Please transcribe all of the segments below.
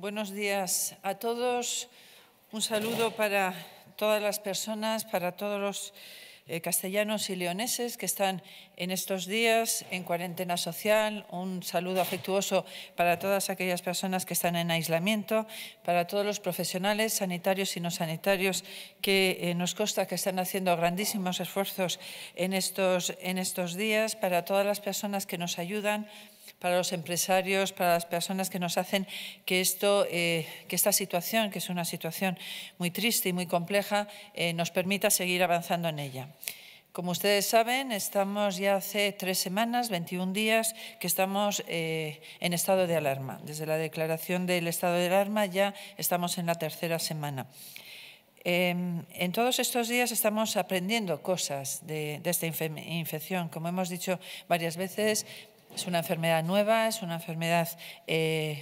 Buenos días a todos. Un saludo para todas las personas, para todos los eh, castellanos y leoneses que están en estos días en cuarentena social. Un saludo afectuoso para todas aquellas personas que están en aislamiento, para todos los profesionales sanitarios y no sanitarios que eh, nos consta que están haciendo grandísimos esfuerzos en estos, en estos días, para todas las personas que nos ayudan para los empresarios, para las personas que nos hacen eh, que, esta situación, que es una situación muy triste y muy compleja, eh, nos permita seguir avanzando en ella. Como ustedes saben, estamos ya hace tres semanas, 21 días, que estamos eh, en estado de alarma. Desde la declaración del estado de alarma ya estamos en la tercera semana. Em, en todos estos días estamos aprendiendo cosas de, esta infección. Como hemos dicho varias veces, es una enfermedad nueva, es una enfermedad eh,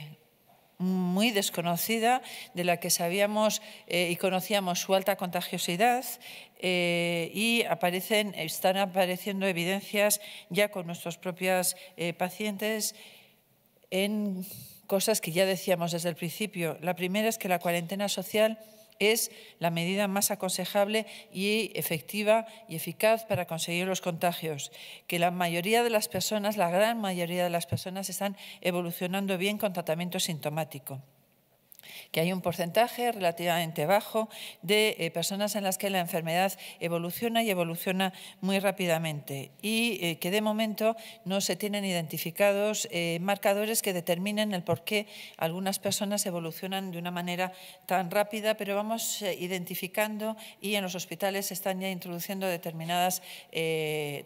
muy desconocida, de la que sabíamos eh, y conocíamos su alta contagiosidad eh, y aparecen, están apareciendo evidencias ya con nuestros propios pacientes en cosas que ya decíamos desde el principio. La primera es que la cuarentena social es la medida más aconsejable y efectiva y eficaz para conseguir los contagios, que la mayoría de las personas, la gran mayoría de las personas están evolucionando bien con tratamiento sintomático que hay un porcentaje relativamente bajo de eh, personas en las que la enfermedad evoluciona y evoluciona muy rápidamente y eh, que de momento no se tienen identificados eh, marcadores que determinen el por qué algunas personas evolucionan de una manera tan rápida, pero vamos identificando y en los hospitales se están ya introduciendo determinados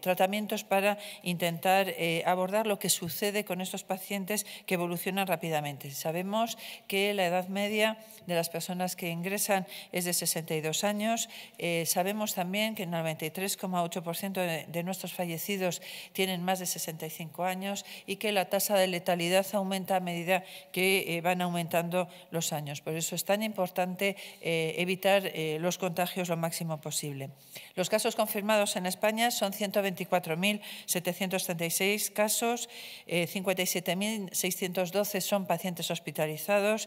tratamientos para intentar abordar lo que sucede con estos pacientes que evolucionan rápidamente. Sabemos que la edad media de las personas que ingresan es de 62 años. Eh, sabemos también que el 93,8% de nuestros fallecidos tienen más de 65 años y que la tasa de letalidad aumenta a medida que eh, van aumentando los años. Por eso es tan importante eh, evitar los contagios lo máximo posible. Los casos confirmados en España son 124.736 casos, 57.612 son pacientes hospitalizados,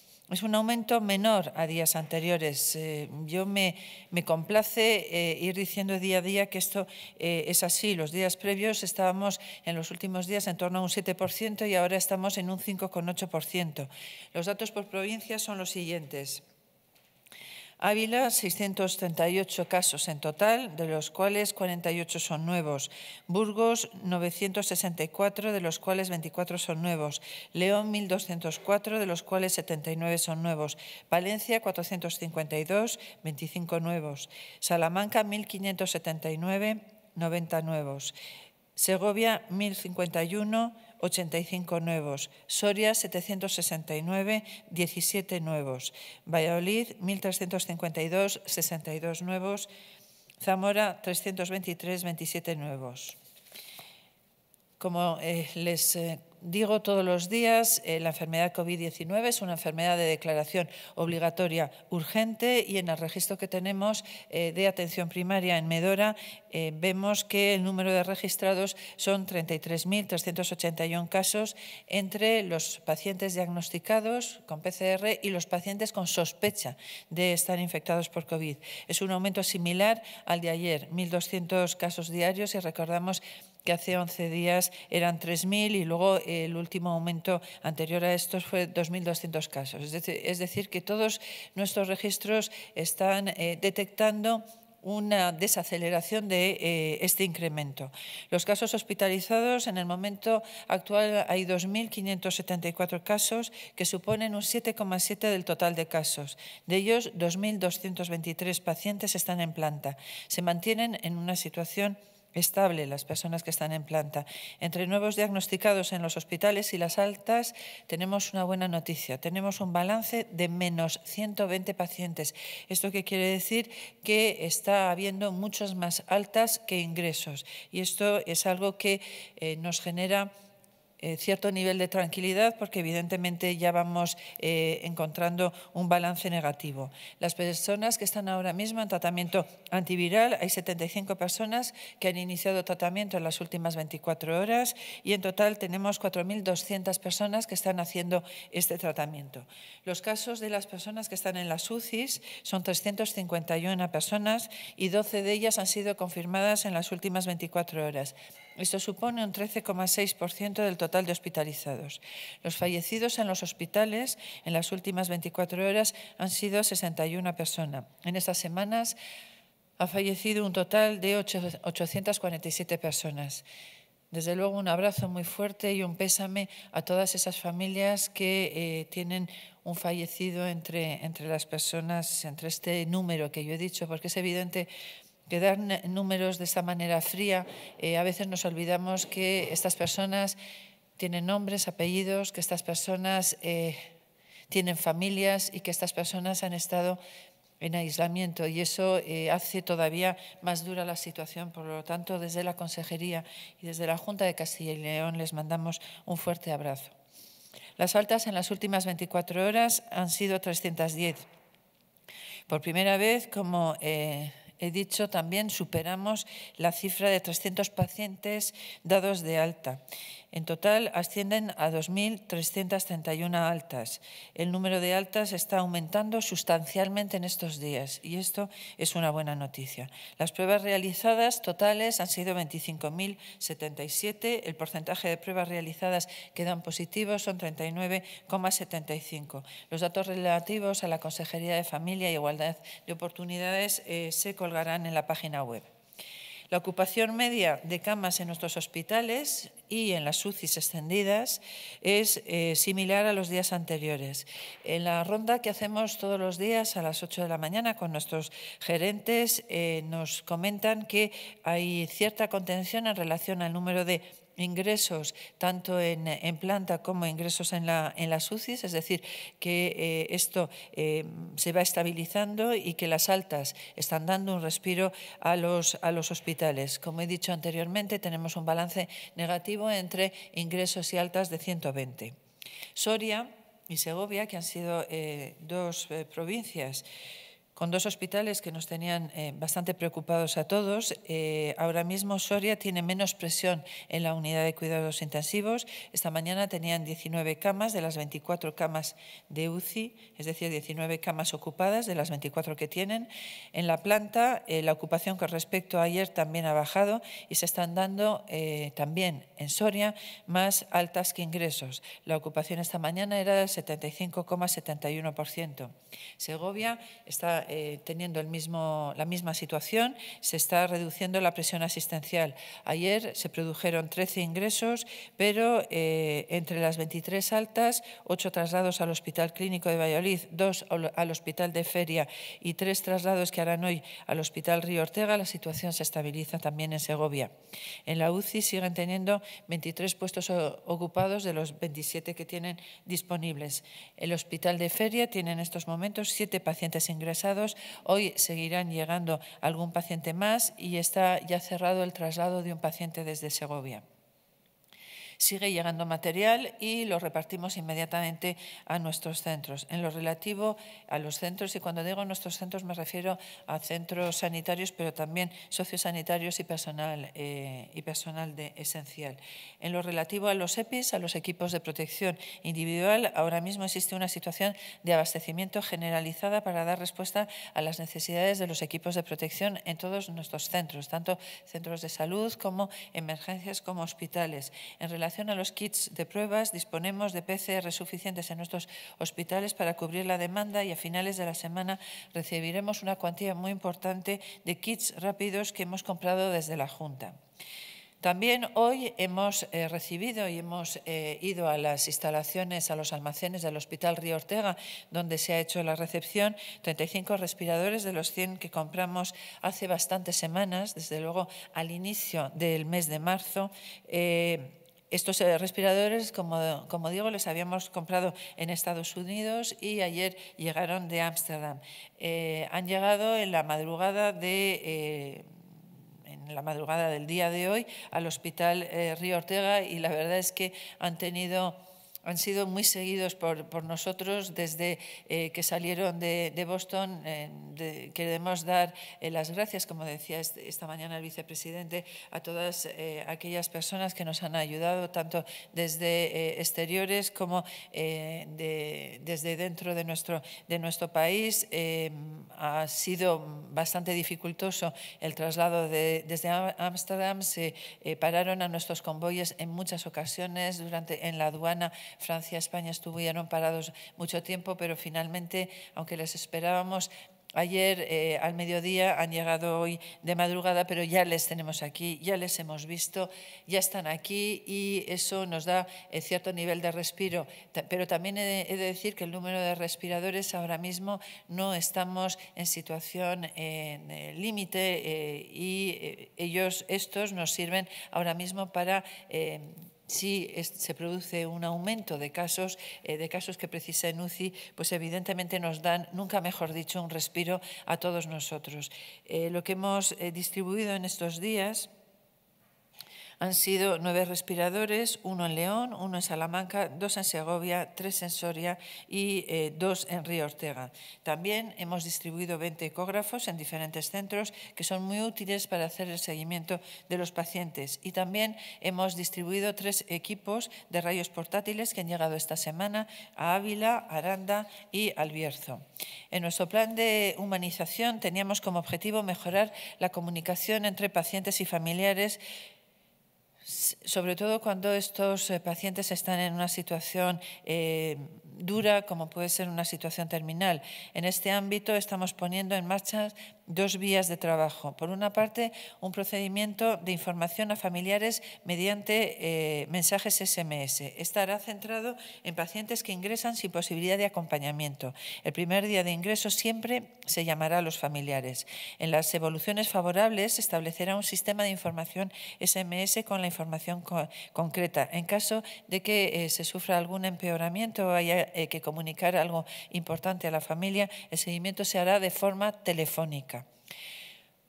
es un aumento menor a días anteriores. Eh, yo me, me complace eh, ir diciendo día a día que esto eh, es así. Los días previos estábamos en los últimos días en torno a un 7% y ahora estamos en un 5,8%. Los datos por provincia son los siguientes. Ávila, 638 casos en total, de los cuales 48 son nuevos. Burgos, 964, de los cuales 24 son nuevos. León, 1.204, de los cuales 79 son nuevos. Valencia, 452, 25 nuevos. Salamanca, 1.579, 90 nuevos. Segovia, 1.051, 85 nuevos, Soria 769, 17 nuevos, Valladolid 1352, 62 nuevos, Zamora 323, 27 nuevos. Como eh, les eh, digo todos los días, eh, la enfermedad COVID-19 es una enfermedad de declaración obligatoria urgente y en el registro que tenemos eh, de atención primaria en Medora eh, vemos que el número de registrados son 33.381 casos entre los pacientes diagnosticados con PCR y los pacientes con sospecha de estar infectados por COVID. Es un aumento similar al de ayer, 1.200 casos diarios y recordamos que hace 11 días eran 3.000 y luego el último aumento anterior a estos fue 2.200 casos. Es decir, es decir, que todos nuestros registros están eh, detectando una desaceleración de eh, este incremento. Los casos hospitalizados en el momento actual hay 2.574 casos que suponen un 7,7 del total de casos. De ellos, 2.223 pacientes están en planta. Se mantienen en una situación estable las personas que están en planta. Entre nuevos diagnosticados en los hospitales y las altas tenemos una buena noticia. Tenemos un balance de menos 120 pacientes. Esto quiere decir que está habiendo muchas más altas que ingresos. Y esto es algo que eh, nos genera eh, cierto nivel de tranquilidad porque evidentemente ya vamos eh, encontrando un balance negativo. Las personas que están ahora mismo en tratamiento antiviral, hay 75 personas que han iniciado tratamiento en las últimas 24 horas y en total tenemos 4.200 personas que están haciendo este tratamiento. Los casos de las personas que están en las UCIs son 351 personas y 12 de ellas han sido confirmadas en las últimas 24 horas. Esto supone un 13,6% del total de hospitalizados. Los fallecidos en los hospitales en las últimas 24 horas han sido 61 personas. En estas semanas ha fallecido un total de 847 personas. Desde luego un abrazo muy fuerte y un pésame a todas esas familias que eh, tienen un fallecido entre, entre las personas, entre este número que yo he dicho, porque es evidente que números de esta manera fría, eh, a veces nos olvidamos que estas personas tienen nombres, apellidos, que estas personas eh, tienen familias y que estas personas han estado en aislamiento y eso eh, hace todavía más dura la situación. Por lo tanto, desde la Consejería y desde la Junta de Castilla y León les mandamos un fuerte abrazo. Las faltas en las últimas 24 horas han sido 310. Por primera vez, como he dicho, también superamos la cifra de 300 pacientes dados de alta. En total ascienden a 2.331 altas. El número de altas está aumentando sustancialmente en estos días y esto es una buena noticia. Las pruebas realizadas totales han sido 25.077. El porcentaje de pruebas realizadas que dan positivos son 39,75. Los datos relativos a la Consejería de Familia y e Igualdad de Oportunidades eh, se colgarán en la página web. La ocupación media de camas en nuestros hospitales y en las UCIs extendidas es eh, similar a los días anteriores. En la ronda que hacemos todos los días a las 8 de la mañana con nuestros gerentes eh, nos comentan que hay cierta contención en relación al número de ingresos tanto en, planta como ingresos en, la, en las UCIs, es decir, que eh, esto eh, se va estabilizando y que las altas están dando un respiro a los, a los hospitales. Como he dicho anteriormente, tenemos un balance negativo entre ingresos y altas de 120. Soria y Segovia, que han sido eh, dos provincias con dos hospitales que nos tenían eh, bastante preocupados a todos. Eh, ahora mismo Soria tiene menos presión en la unidad de cuidados intensivos. Esta mañana tenían 19 camas de las 24 camas de UCI, es decir, 19 camas ocupadas de las 24 que tienen. En la planta, eh, la ocupación con respecto a ayer también ha bajado y se están dando también en Soria más altas que ingresos. La ocupación esta mañana era del 75,71%. Segovia está eh, teniendo el mismo, la misma situación, se está reduciendo la presión asistencial. Ayer se produjeron 13 ingresos, pero eh, entre las 23 altas, 8 traslados al Hospital Clínico de Valladolid, 2 al Hospital de Feria y 3 traslados que harán hoy al Hospital Río Ortega, la situación se estabiliza también en Segovia. En la UCI siguen teniendo 23 puestos ocupados de los 27 que tienen disponibles. El Hospital de Feria tiene en estos momentos 7 pacientes ingresados Hoy seguirán llegando algún paciente más y está ya cerrado el traslado de un paciente desde Segovia sigue llegando material y lo repartimos inmediatamente a nuestros centros. En lo relativo a los centros, y cuando digo nuestros centros me refiero a centros sanitarios, pero también sociosanitarios y personal, eh, y personal de esencial. En lo relativo a los EPIs, a los equipos de protección individual, ahora mismo existe una situación de abastecimiento generalizada para dar respuesta a las necesidades de los equipos de protección en todos nuestros centros, tanto centros de salud como emergencias como hospitales a los kits de pruebas, disponemos de PCR suficientes en nuestros hospitales para cubrir la demanda y a finales de la semana recibiremos una cuantía muy importante de kits rápidos que hemos comprado desde la Junta. También hoy hemos eh, recibido y hemos eh, ido a las instalaciones, a los almacenes del Hospital Río Ortega, donde se ha hecho la recepción, 35 respiradores de los 100 que compramos hace bastantes semanas, desde luego al inicio del mes de marzo. Eh, estos eh, respiradores, como, digo, los habíamos comprado en Estados Unidos y ayer llegaron de Ámsterdam. Eh, han llegado en la madrugada de... Eh, la madrugada del día de hoy al Hospital Río Ortega y la verdad es que han tenido han sido muy seguidos por, por nosotros desde eh, que salieron de, Boston. Eh, queremos dar eh, las gracias, como decía esta mañana el vicepresidente, a todas aquellas personas que nos han ayudado, tanto desde exteriores como desde dentro de nuestro, de nuestro país. ha sido bastante dificultoso el traslado desde Ámsterdam. Se pararon a nuestros convoyes en muchas ocasiones durante, en la aduana Francia, España estuvieron parados mucho tiempo, pero finalmente, aunque les esperábamos Ayer eh, al mediodía han llegado hoy de madrugada, pero ya les tenemos aquí, ya les hemos visto, ya están aquí y eso nos da eh, cierto nivel de respiro. Pero también he de, decir que el número de respiradores ahora mismo no estamos en situación límite eh, y ellos, estos, nos sirven ahora mismo para si se produce un aumento de casos, eh, de casos que precisa UCI, pues evidentemente nos dan, nunca mejor dicho, un respiro a todos nosotros. Eh, lo que hemos eh, distribuido en estos días han sido nueve respiradores, uno en León, uno en Salamanca, dos en Segovia, tres en Soria y eh, dos en Río Ortega. También hemos distribuido 20 ecógrafos en diferentes centros que son muy útiles para hacer el seguimiento de los pacientes. Y también hemos distribuido tres equipos de rayos portátiles que han llegado esta semana a Ávila, Aranda y Albierzo. En nuestro plan de humanización teníamos como objetivo mejorar la comunicación entre pacientes y familiares sobre todo cuando estos eh, pacientes están en una situación eh, dura como puede ser una situación terminal. En este ámbito estamos poniendo en marcha dos vías de trabajo. Por una parte, un procedimiento de información a familiares mediante eh, mensajes SMS. Estará centrado en pacientes que ingresan sin posibilidad de acompañamiento. El primer día de ingreso siempre se llamará a los familiares. En las evoluciones favorables se establecerá un sistema de información SMS con la información concreta. En caso de que eh, se sufra algún empeoramiento o haya eh, que comunicar algo importante a la familia, el seguimiento se hará de forma telefónica.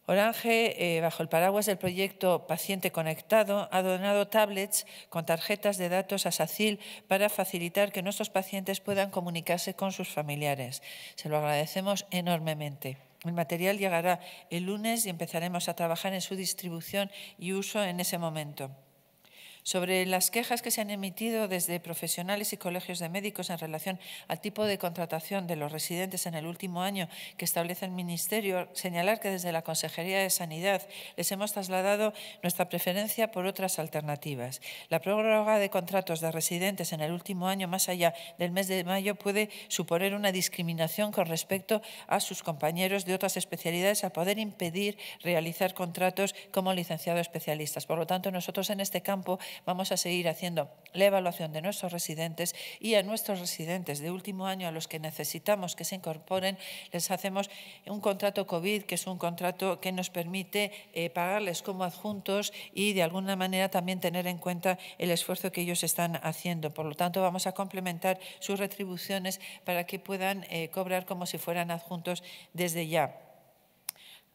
Orange, eh, bajo el paraguas del proyecto Paciente Conectado, ha donado tablets con tarjetas de datos a SACIL para facilitar que nuestros pacientes puedan comunicarse con sus familiares. Se lo agradecemos enormemente. El material llegará el lunes y empezaremos a trabajar en su distribución y uso en ese momento. Sobre las quejas que se han emitido desde profesionales y colegios de médicos en relación al tipo de contratación de los residentes en el último año que establece el Ministerio, señalar que desde la Consejería de Sanidad les hemos trasladado nuestra preferencia por otras alternativas. La prórroga de contratos de residentes en el último año más allá del mes de mayo puede suponer una discriminación con respecto a sus compañeros de otras especialidades al poder impedir realizar contratos como licenciado especialistas. Por lo tanto, nosotros en este campo vamos a seguir haciendo la evaluación de nuestros residentes y a nuestros residentes de último año a los que necesitamos que se incorporen, les hacemos un contrato COVID, que es un contrato que nos permite eh, pagarles como adjuntos y de alguna manera también tener en cuenta el esfuerzo que ellos están haciendo. Por lo tanto, vamos a complementar sus retribuciones para que puedan eh, cobrar como si fueran adjuntos desde ya.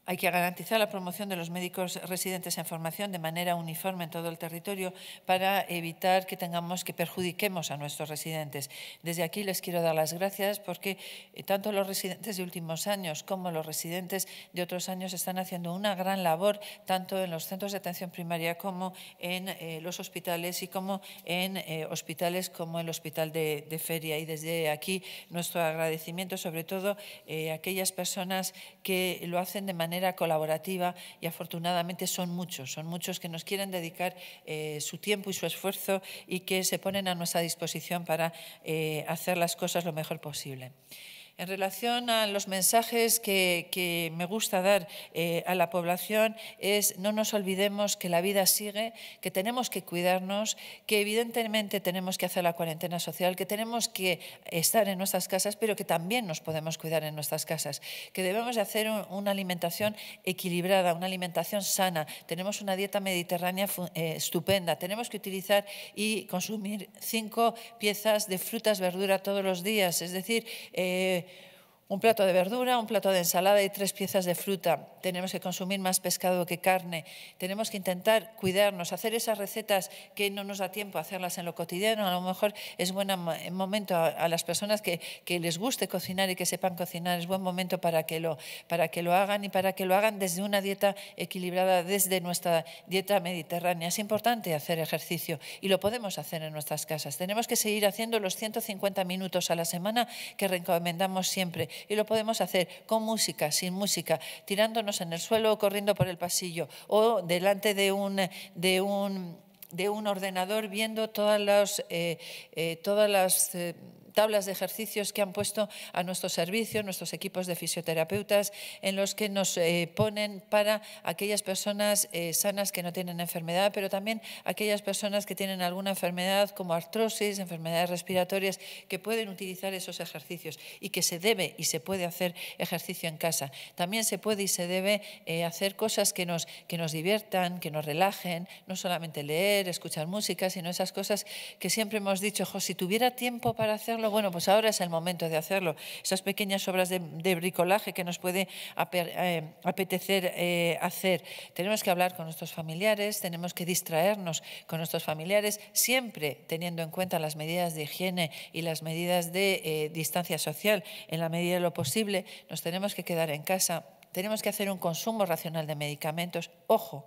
Hay que garantizar la promoción de los médicos residentes en formación de manera uniforme en todo el territorio para evitar que tengamos que perjudiquemos a nuestros residentes. Desde aquí les quiero dar las gracias porque eh, tanto los residentes de últimos años como los residentes de otros años están haciendo una gran labor tanto en los centros de atención primaria como en eh, los hospitales y como en eh, hospitales como el Hospital de, Feria. Y desde aquí nuestro agradecimiento sobre todo a aquellas personas que lo hacen de manera manera colaborativa y afortunadamente son muchos, son muchos que nos quieren dedicar eh, su tiempo y su esfuerzo y que se ponen a nuestra disposición para eh, hacer las cosas lo mejor posible. En relación a los mensajes que, me gusta dar eh, a la población es no nos olvidemos que la vida sigue, que tenemos que cuidarnos, que evidentemente tenemos que hacer la cuarentena social, que tenemos que estar en nuestras casas, pero que también nos podemos cuidar en nuestras casas, que debemos de hacer una alimentación equilibrada, una alimentación sana, tenemos una dieta mediterránea eh, estupenda, tenemos que utilizar y consumir cinco piezas de frutas, verdura todos los días, es decir, eh, un plato de verdura, un plato de ensalada y tres piezas de fruta tenemos que consumir más pescado que carne, tenemos que intentar cuidarnos, hacer esas recetas que no nos da tiempo hacerlas en lo cotidiano, a lo mejor es buen momento a, las personas que, que, les guste cocinar y que sepan cocinar, es buen momento para que, lo, para que lo hagan y para que lo hagan desde una dieta equilibrada, desde nuestra dieta mediterránea. Es importante hacer ejercicio y lo podemos hacer en nuestras casas. Tenemos que seguir haciendo los 150 minutos a la semana que recomendamos siempre y lo podemos hacer con música, sin música, tirándonos en el suelo corriendo por el pasillo o delante de un, de un, de un ordenador viendo todas eh, eh, todas las eh, tablas de ejercicios que han puesto a nuestro servicio, nuestros equipos de fisioterapeutas, en los que nos eh, ponen para aquellas personas eh, sanas que no tienen enfermedad, pero también aquellas personas que tienen alguna enfermedad como artrosis, enfermedades respiratorias, que pueden utilizar esos ejercicios y que se debe y se puede hacer ejercicio en casa. También se puede y se debe eh, hacer cosas que nos, que nos diviertan, que nos relajen, no solamente leer, escuchar música, sino esas cosas que siempre hemos dicho, jo, si tuviera tiempo para hacerlo, bueno, pues ahora es el momento de hacerlo. Esas pequeñas obras de, bricolaje que nos puede eh, apetecer eh, hacer. Tenemos que hablar con nuestros familiares, tenemos que distraernos con nuestros familiares, siempre teniendo en cuenta las medidas de higiene y las medidas de eh, distancia social. En la medida de lo posible, nos tenemos que quedar en casa. Tenemos que hacer un consumo racional de medicamentos. Ojo,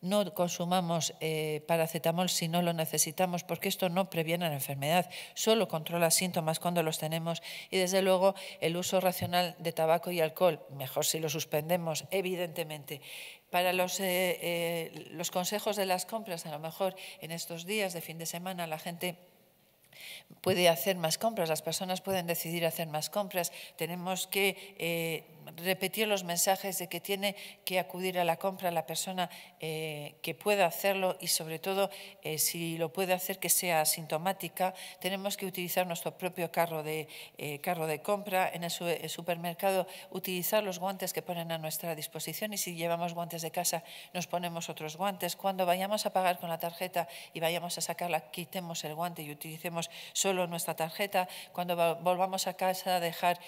no consumamos eh, paracetamol si no lo necesitamos, porque esto no previene la enfermedad, solo controla síntomas cuando los tenemos. Y desde luego el uso racional de tabaco y alcohol, mejor si lo suspendemos, evidentemente. Para los, eh, eh, los consejos de las compras, a lo mejor en estos días de fin de semana la gente puede hacer más compras, las personas pueden decidir hacer más compras, tenemos que repetir los mensajes de que tiene que acudir a la compra la persona eh, que pueda hacerlo y sobre todo eh, si lo puede hacer que sea asintomática, tenemos que utilizar nuestro propio carro de, eh, carro de compra, en el, supermercado utilizar los guantes que ponen a nuestra disposición y si llevamos guantes de casa nos ponemos otros guantes. Cuando vayamos a pagar con la tarjeta y vayamos a sacarla, quitemos el guante y utilicemos solo nuestra tarjeta. Cuando volvamos a casa, dejar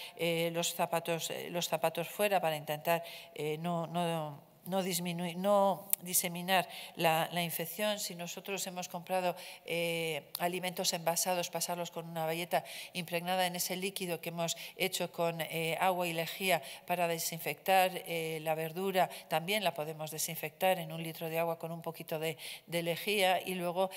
los zapatos, los zapatos fuera para intentar eh, no, no no, disminuir, no diseminar la, infección. Si nosotros hemos comprado eh, alimentos envasados, pasarlos con una bayeta impregnada en ese líquido que hemos hecho con eh, agua y lejía para desinfectar eh, la verdura, también la podemos desinfectar en un litro de agua con un poquito de, lejía y luego,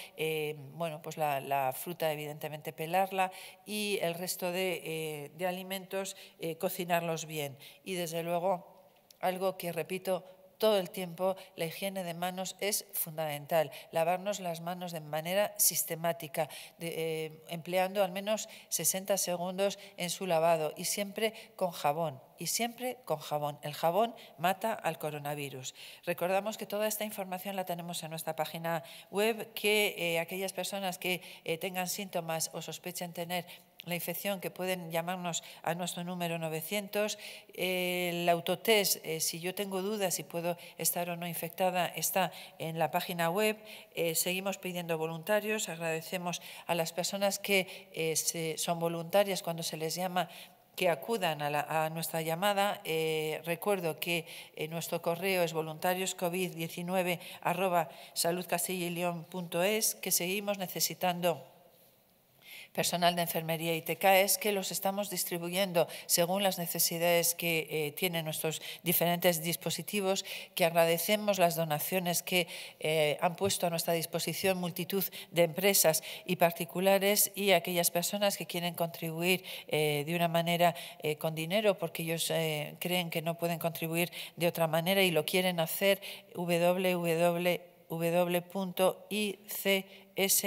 bueno, pues la, la, fruta evidentemente pelarla y el resto de, de alimentos cocinarlos bien. Y desde luego algo que, repito, todo el tiempo, la higiene de manos es fundamental. Lavarnos las manos de manera sistemática, eh, empleando al menos 60 segundos en su lavado y siempre con jabón y siempre con jabón. El jabón mata al coronavirus. Recordamos que toda esta información la tenemos en nuestra página web, que eh, aquellas personas que eh, tengan síntomas o sospechen tener la infección, que pueden llamarnos a nuestro número 900. Eh, el autotest, eh, si yo tengo dudas si puedo estar o no infectada, está en la página web. Eh, seguimos pidiendo voluntarios. Agradecemos a las personas que son voluntarias cuando se les llama que acudan a, nuestra llamada. recuerdo que nuestro correo es voluntarioscovid19 que seguimos necesitando personal de enfermería y es que los estamos distribuyendo según las necesidades que eh, tienen nuestros diferentes dispositivos, que agradecemos las donaciones que eh, han puesto a nuestra disposición multitud de empresas y particulares y aquellas personas que quieren contribuir eh, de una manera con dinero porque ellos creen que no pueden contribuir de otra manera y lo quieren hacer www.ic.com S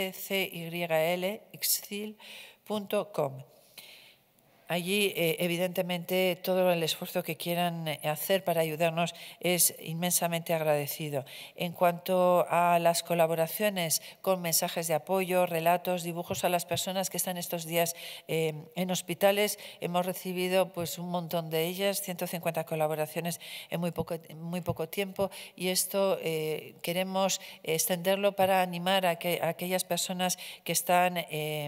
Allí, eh, evidentemente, todo el esfuerzo que quieran eh, hacer para ayudarnos es inmensamente agradecido. En cuanto a las colaboraciones con mensajes de apoyo, relatos, dibujos a las personas que están estos días eh, en hospitales, hemos recibido pues, un montón de ellas, 150 colaboraciones en muy poco, tiempo, y esto queremos extenderlo para animar a, aquellas personas que están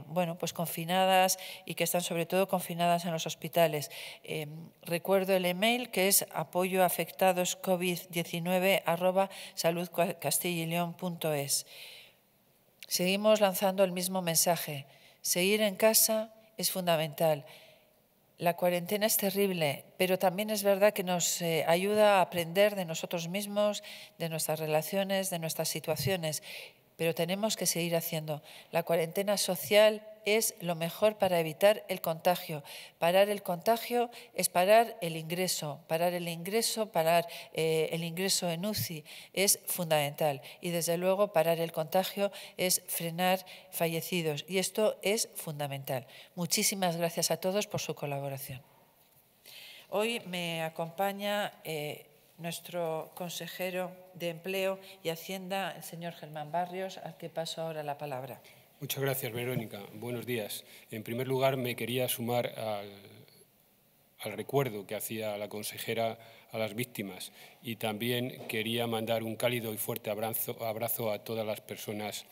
bueno, pues, confinadas y que están sobre todo confinadas en los hospitales. Eh, recuerdo el email que es apoyo afectados COVID-19 arroba Seguimos lanzando el mismo mensaje. Seguir en casa es fundamental. La cuarentena es terrible, pero también es verdad que nos eh, ayuda a aprender de nosotros mismos, de nuestras relaciones, de nuestras situaciones pero tenemos que seguir haciendo. La cuarentena social es lo mejor para evitar el contagio. Parar el contagio es parar el ingreso, parar el ingreso, parar eh, el ingreso en UCI es fundamental. Y desde luego parar el contagio es frenar fallecidos y esto es fundamental. Muchísimas gracias a todos por su colaboración. Hoy me acompaña... Eh, nuestro consejero de Empleo y Hacienda, el señor Germán Barrios, al que paso ahora la palabra. Muchas gracias, Verónica. Buenos días. En primer lugar, me quería sumar al, recuerdo que hacía la consejera a las víctimas y también quería mandar un cálido y fuerte abrazo, abrazo a todas las personas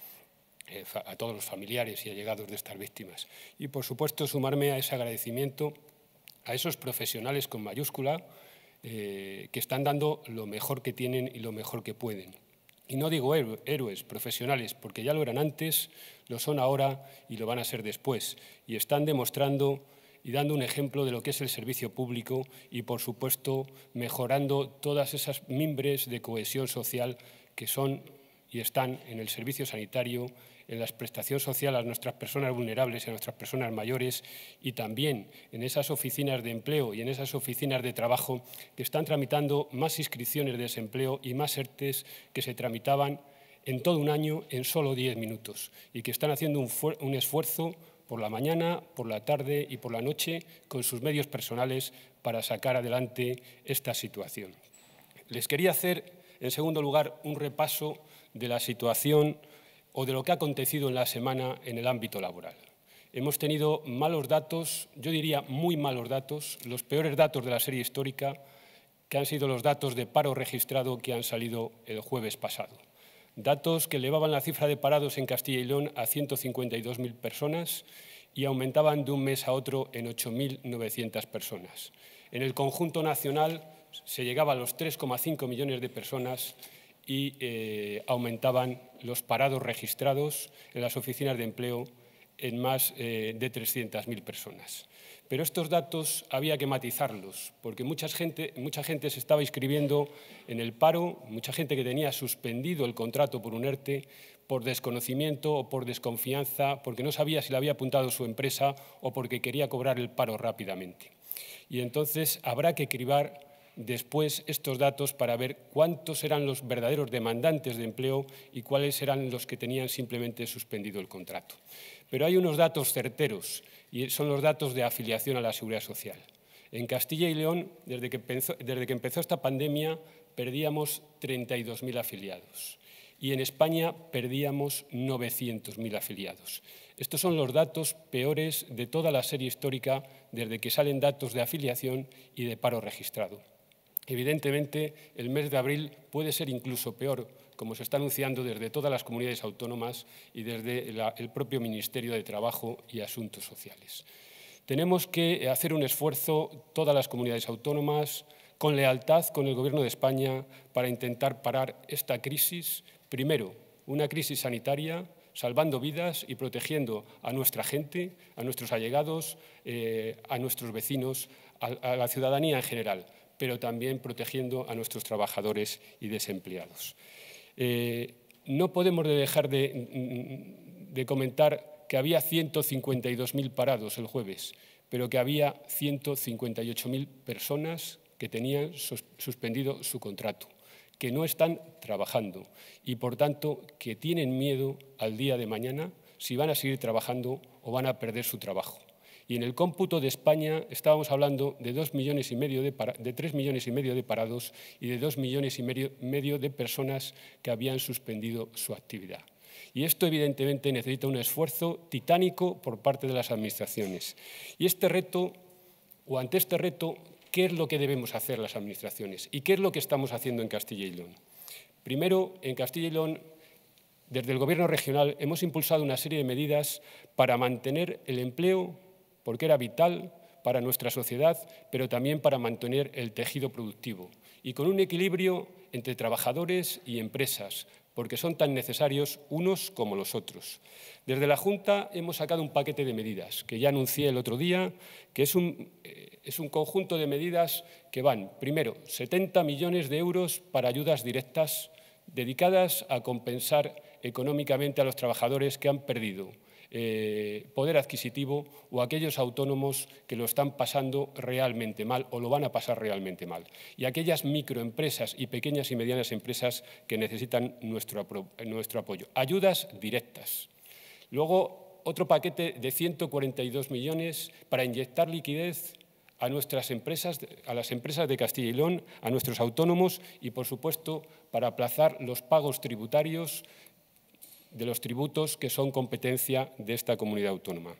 eh, a todos los familiares y allegados de estas víctimas. Y, por supuesto, sumarme a ese agradecimiento a esos profesionales con mayúscula eh, que están dando lo mejor que tienen y lo mejor que pueden. Y no digo héroes, profesionales, porque ya lo eran antes, lo son ahora y lo van a ser después. Y están demostrando y dando un ejemplo de lo que es el servicio público y, por supuesto, mejorando todas esas mimbres de cohesión social que son y están en el servicio sanitario en las prestaciones sociales a nuestras personas vulnerables, y a nuestras personas mayores y también en esas oficinas de empleo y en esas oficinas de trabajo que están tramitando más inscripciones de desempleo y más ERTES que se tramitaban en todo un año en solo 10 minutos y que están haciendo un esfuerzo por la mañana, por la tarde y por la noche con sus medios personales para sacar adelante esta situación. Les quería hacer, en segundo lugar, un repaso de la situación o de lo que ha acontecido en la semana en el ámbito laboral. Hemos tenido malos datos, yo diría muy malos datos, los peores datos de la serie histórica, que han sido los datos de paro registrado que han salido el jueves pasado. Datos que elevaban la cifra de parados en Castilla y León a 152.000 personas y aumentaban de un mes a otro en 8.900 personas. En el conjunto nacional se llegaba a los 3,5 millones de personas y eh, aumentaban los parados registrados en las oficinas de empleo en más eh, de 300.000 personas. Pero estos datos había que matizarlos, porque mucha gente, mucha gente se estaba inscribiendo en el paro, mucha gente que tenía suspendido el contrato por un ERTE por desconocimiento o por desconfianza, porque no sabía si le había apuntado su empresa o porque quería cobrar el paro rápidamente. Y entonces habrá que cribar después estos datos para ver cuántos eran los verdaderos demandantes de empleo y cuáles eran los que tenían simplemente suspendido el contrato. Pero hay unos datos certeros y son los datos de afiliación a la seguridad social. En Castilla y León, desde que empezó, esta pandemia, perdíamos 32.000 afiliados y en España perdíamos 900.000 afiliados. Estos son los datos peores de toda la serie histórica desde que salen datos de afiliación y de paro registrado. Evidentemente, el mes de abril puede ser incluso peor, como se está anunciando desde todas las comunidades autónomas y desde el propio Ministerio de Trabajo y Asuntos Sociales. Tenemos que hacer un esfuerzo, todas las comunidades autónomas, con lealtad con el Gobierno de España, para intentar parar esta crisis, primero, una crisis sanitaria, salvando vidas y protegiendo a nuestra gente, a nuestros allegados, eh, a nuestros vecinos, a la ciudadanía en general pero también protegiendo a nuestros trabajadores y desempleados. Eh, no podemos dejar de, mm, de comentar que había 152.000 parados el jueves, pero que había 158.000 personas que tenían suspendido su contrato, que no están trabajando y, por tanto, que tienen miedo al día de mañana si van a seguir trabajando o van a perder su trabajo. Y en el cómputo de España estábamos hablando de, dos millones y medio de, de millones y medio de parados y de dos millones y medio, de personas que habían suspendido su actividad. Y esto, evidentemente, necesita un esfuerzo titánico por parte de las administraciones. Y este reto, o ante este reto, ¿qué es lo que debemos hacer las administraciones? ¿Y qué es lo que estamos haciendo en Castilla y León? Primero, en Castilla y León desde el Gobierno regional hemos impulsado una serie de medidas para mantener el empleo porque era vital para nuestra sociedad, pero también para mantener el tejido productivo, y con un equilibrio entre trabajadores y empresas, porque son tan necesarios unos como los otros. Desde la Junta hemos sacado un paquete de medidas, que ya anuncié el otro día, que es un, eh, conjunto de medidas que van, primero, 70 millones de euros para ayudas directas dedicadas a compensar económicamente a los trabajadores que han perdido eh, poder adquisitivo o aquellos autónomos que lo están pasando realmente mal o lo van a pasar realmente mal. Y aquellas microempresas y pequeñas y medianas empresas que necesitan nuestro, nuestro apoyo. Ayudas directas. Luego, otro paquete de 142 millones para inyectar liquidez a nuestras empresas, a las empresas de Castilla y León, a nuestros autónomos y, por supuesto, para aplazar los pagos tributarios de los tributos que son competencia de esta comunidad autónoma.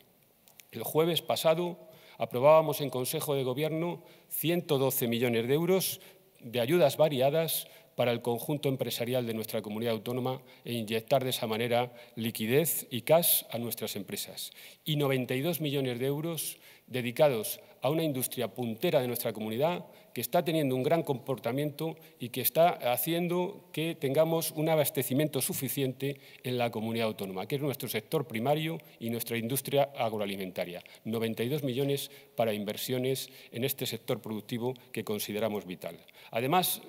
El jueves pasado aprobábamos en Consejo de Gobierno 112 millones de euros de ayudas variadas para el conjunto empresarial de nuestra comunidad autónoma e inyectar de esa manera liquidez y cash a nuestras empresas. Y 92 millones de euros dedicados a una industria puntera de nuestra comunidad que está teniendo un gran comportamiento y que está haciendo que tengamos un abastecimiento suficiente en la comunidad autónoma, que es nuestro sector primario y nuestra industria agroalimentaria. 92 millones para inversiones en este sector productivo que consideramos vital. Además,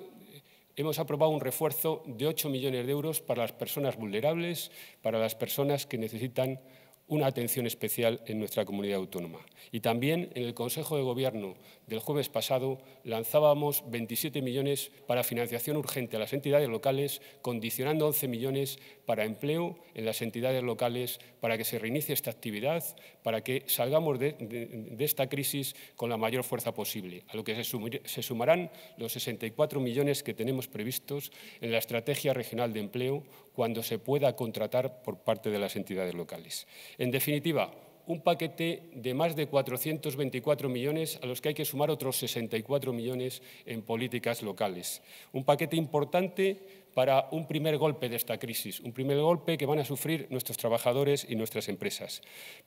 hemos aprobado un refuerzo de 8 millones de euros para las personas vulnerables, para las personas que necesitan una atención especial en nuestra comunidad autónoma. Y también en el Consejo de Gobierno del jueves pasado lanzábamos 27 millones para financiación urgente a las entidades locales, condicionando 11 millones para empleo en las entidades locales, para que se reinicie esta actividad, para que salgamos de, esta crisis con la mayor fuerza posible, a lo que se, se sumarán los 64 millones que tenemos previstos en la Estrategia Regional de Empleo, cuando se pueda contratar por parte de las entidades locales. En definitiva, un paquete de más de 424 millones a los que hay que sumar otros 64 millones en políticas locales. Un paquete importante para un primer golpe de esta crisis, un primer golpe que van a sufrir nuestros trabajadores y nuestras empresas.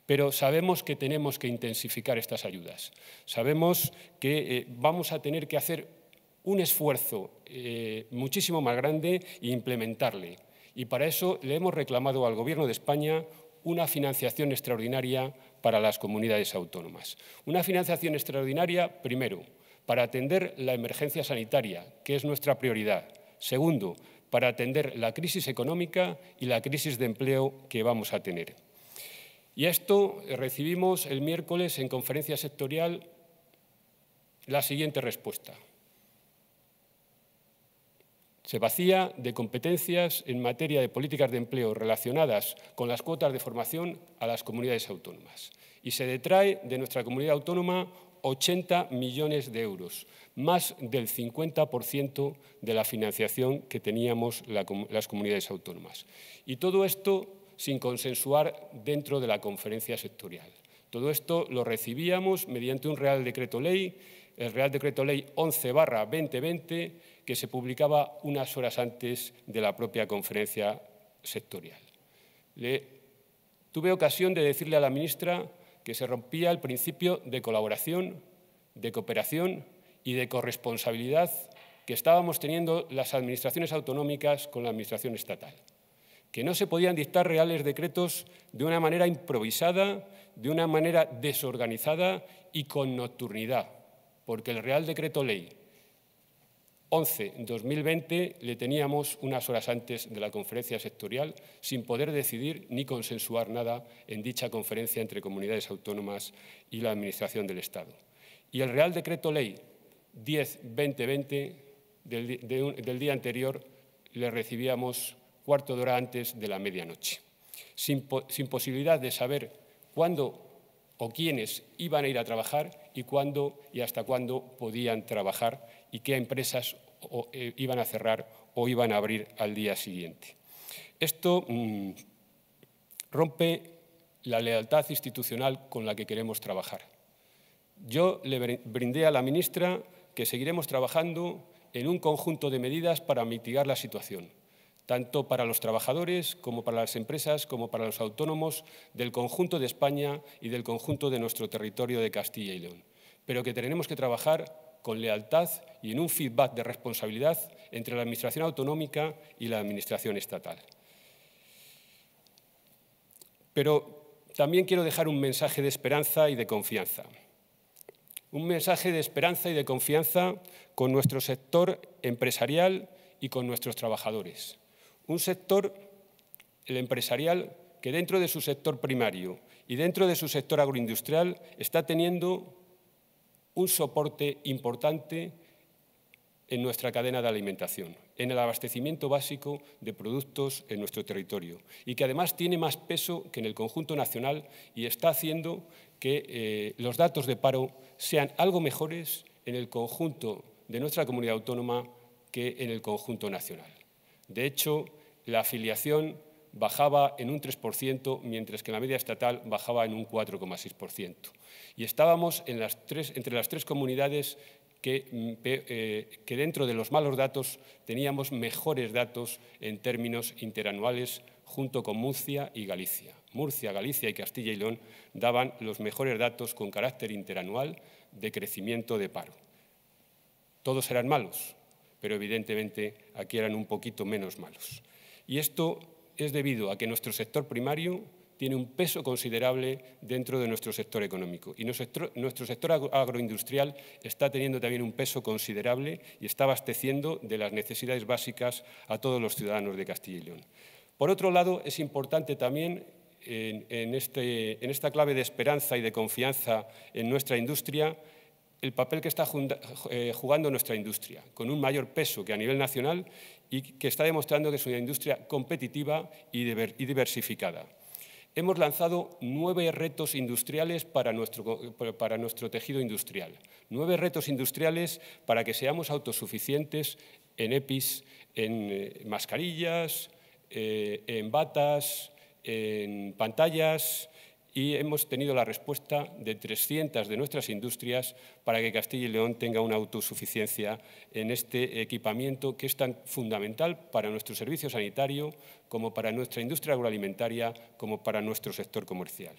Pero sabemos que tenemos que intensificar estas ayudas. Sabemos que eh, vamos a tener que hacer un esfuerzo eh, muchísimo más grande e implementarle. Y para eso le hemos reclamado al Gobierno de España una financiación extraordinaria para las comunidades autónomas. Una financiación extraordinaria, primero, para atender la emergencia sanitaria, que es nuestra prioridad. Segundo, para atender la crisis económica y la crisis de empleo que vamos a tener. Y esto recibimos el miércoles en conferencia sectorial la siguiente respuesta. Se vacía de competencias en materia de políticas de empleo relacionadas con las cuotas de formación a las comunidades autónomas y se detrae de nuestra comunidad autónoma 80 millones de euros, más del 50% de la financiación que teníamos las comunidades autónomas. Y todo esto sin consensuar dentro de la conferencia sectorial. Todo esto lo recibíamos mediante un Real Decreto Ley, el Real Decreto Ley 11 2020, que se publicaba unas horas antes de la propia conferencia sectorial. tuve ocasión de decirle a la ministra que se rompía el principio de colaboración, de cooperación y de corresponsabilidad que estábamos teniendo las administraciones autonómicas con la administración estatal, que no se podían dictar reales decretos de una manera improvisada, de una manera desorganizada y con nocturnidad, porque el Real Decreto Ley 11-2020 le teníamos unas horas antes de la conferencia sectorial sin poder decidir ni consensuar nada en dicha conferencia entre comunidades autónomas y la Administración del Estado. Y el Real Decreto Ley 10-2020 del, día anterior le recibíamos cuarto de hora antes de la medianoche, sin, sin posibilidad de saber cuándo o quiénes iban a ir a trabajar y cuándo y hasta cuándo podían trabajar y qué empresas eh, iban a cerrar o iban a abrir al día siguiente. Esto mm, rompe la lealtad institucional con la que queremos trabajar. Yo le brindé a la ministra que seguiremos trabajando en un conjunto de medidas para mitigar la situación, tanto para los trabajadores como para las empresas, como para los autónomos del conjunto de España y del conjunto de nuestro territorio de Castilla y León, pero que tenemos que trabajar con lealtad y en un feedback de responsabilidad entre la Administración autonómica y la Administración estatal. Pero también quiero dejar un mensaje de esperanza y de confianza. Un mensaje de esperanza y de confianza con nuestro sector empresarial y con nuestros trabajadores. Un sector, el empresarial, que dentro de su sector primario y dentro de su sector agroindustrial está teniendo un soporte importante en nuestra cadena de alimentación, en el abastecimiento básico de productos en nuestro territorio y que además tiene más peso que en el conjunto nacional y está haciendo que eh, los datos de paro sean algo mejores en el conjunto de nuestra comunidad autónoma que en el conjunto nacional. De hecho, la afiliación bajaba en un 3%, mientras que la media estatal bajaba en un 4,6%. Y estábamos entre las tres comunidades mm, eh, que dentro de los malos datos teníamos mejores datos en términos interanuales junto con Murcia y Galicia. Murcia, Galicia y Castilla y León daban los mejores datos con carácter interanual de crecimiento de paro. Todos eran malos, pero evidentemente aquí eran un poquito menos malos. Y esto es debido a que nuestro sector primario tiene un peso considerable dentro de nuestro sector económico. Y nuestro, sector agroindustrial está teniendo también un peso considerable y está abasteciendo de las necesidades básicas a todos los ciudadanos de Castilla y León. Por otro lado, es importante también en este, esta clave de esperanza y de confianza en nuestra industria el papel que está eh, jugando nuestra industria, con un mayor peso que a nivel nacional y que está demostrando que es una industria competitiva y diversificada. Hemos lanzado nueve retos industriales para nuestro, para nuestro tejido industrial. Nueve retos industriales para que seamos autosuficientes en EPIs, en eh, mascarillas, eh, en batas, en pantallas, y hemos tenido la respuesta de 300 de nuestras industrias para que Castilla y León tenga una autosuficiencia en este equipamiento que es tan fundamental para nuestro servicio sanitario como para nuestra industria agroalimentaria como para nuestro sector comercial.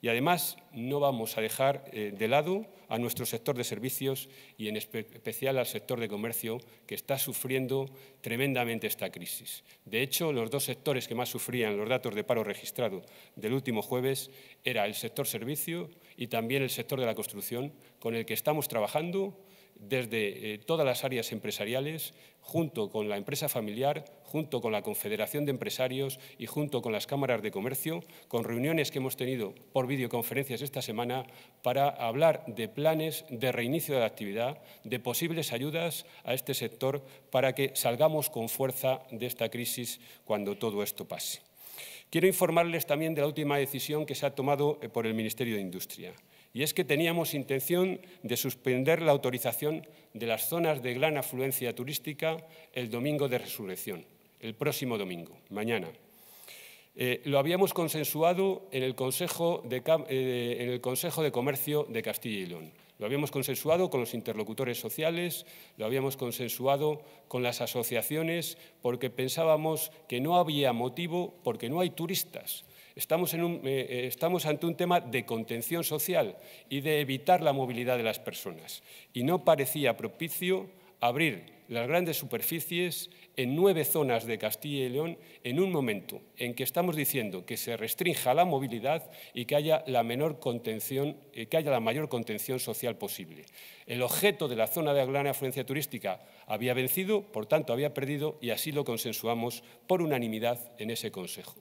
Y además no vamos a dejar eh, de lado a nuestro sector de servicios y en especial al sector de comercio que está sufriendo tremendamente esta crisis. De hecho, los dos sectores que más sufrían los datos de paro registrado del último jueves era el sector servicio y también el sector de la construcción, con el que estamos trabajando desde eh, todas las áreas empresariales, junto con la empresa familiar, junto con la Confederación de Empresarios y junto con las cámaras de comercio, con reuniones que hemos tenido por videoconferencias esta semana para hablar de planes de reinicio de la actividad, de posibles ayudas a este sector para que salgamos con fuerza de esta crisis cuando todo esto pase. Quiero informarles también de la última decisión que se ha tomado eh, por el Ministerio de Industria y es que teníamos intención de suspender la autorización de las zonas de gran afluencia turística el domingo de resurrección, el próximo domingo, mañana. Eh, lo habíamos consensuado en el, eh, en el Consejo de Comercio de Castilla y León. Lo habíamos consensuado con los interlocutores sociales, lo habíamos consensuado con las asociaciones, porque pensábamos que no había motivo, porque no hay turistas eh, eh, estamos, ante un tema de contención social y de evitar la movilidad de las personas. Y no parecía propicio abrir las grandes superficies en nueve zonas de Castilla y León en un momento en que estamos diciendo que se restrinja la movilidad y que haya eh, que haya la mayor contención social posible. El objeto de la zona de gran afluencia turística había vencido, por tanto había perdido y así lo consensuamos por unanimidad en ese consejo.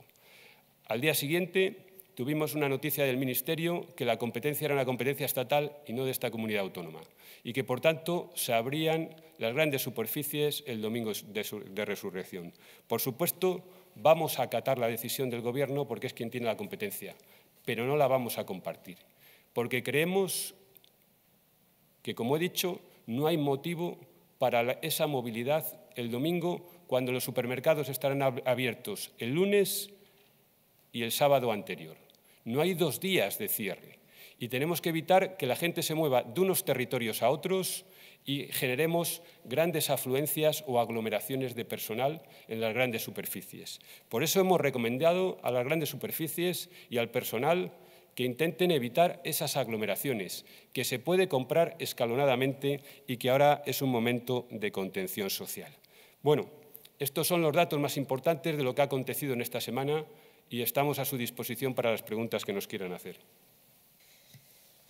Al día siguiente tuvimos una noticia del Ministerio que la competencia era una competencia estatal y no de esta comunidad autónoma y que, por tanto, se abrían las grandes superficies el domingo de, resurrección. Por supuesto, vamos a acatar la decisión del Gobierno porque es quien tiene la competencia, pero no la vamos a compartir, porque creemos que, como he dicho, no hay motivo para esa movilidad el domingo cuando los supermercados estarán abiertos el lunes y el sábado anterior. No hay dos días de cierre y tenemos que evitar que la gente se mueva de unos territorios a otros y generemos grandes afluencias o aglomeraciones de personal en las grandes superficies. Por eso hemos recomendado a las grandes superficies y al personal que intenten evitar esas aglomeraciones, que se puede comprar escalonadamente y que ahora es un momento de contención social. Bueno, estos son los datos más importantes de lo que ha acontecido en esta semana y estamos a su disposición para las preguntas que nos quieran hacer.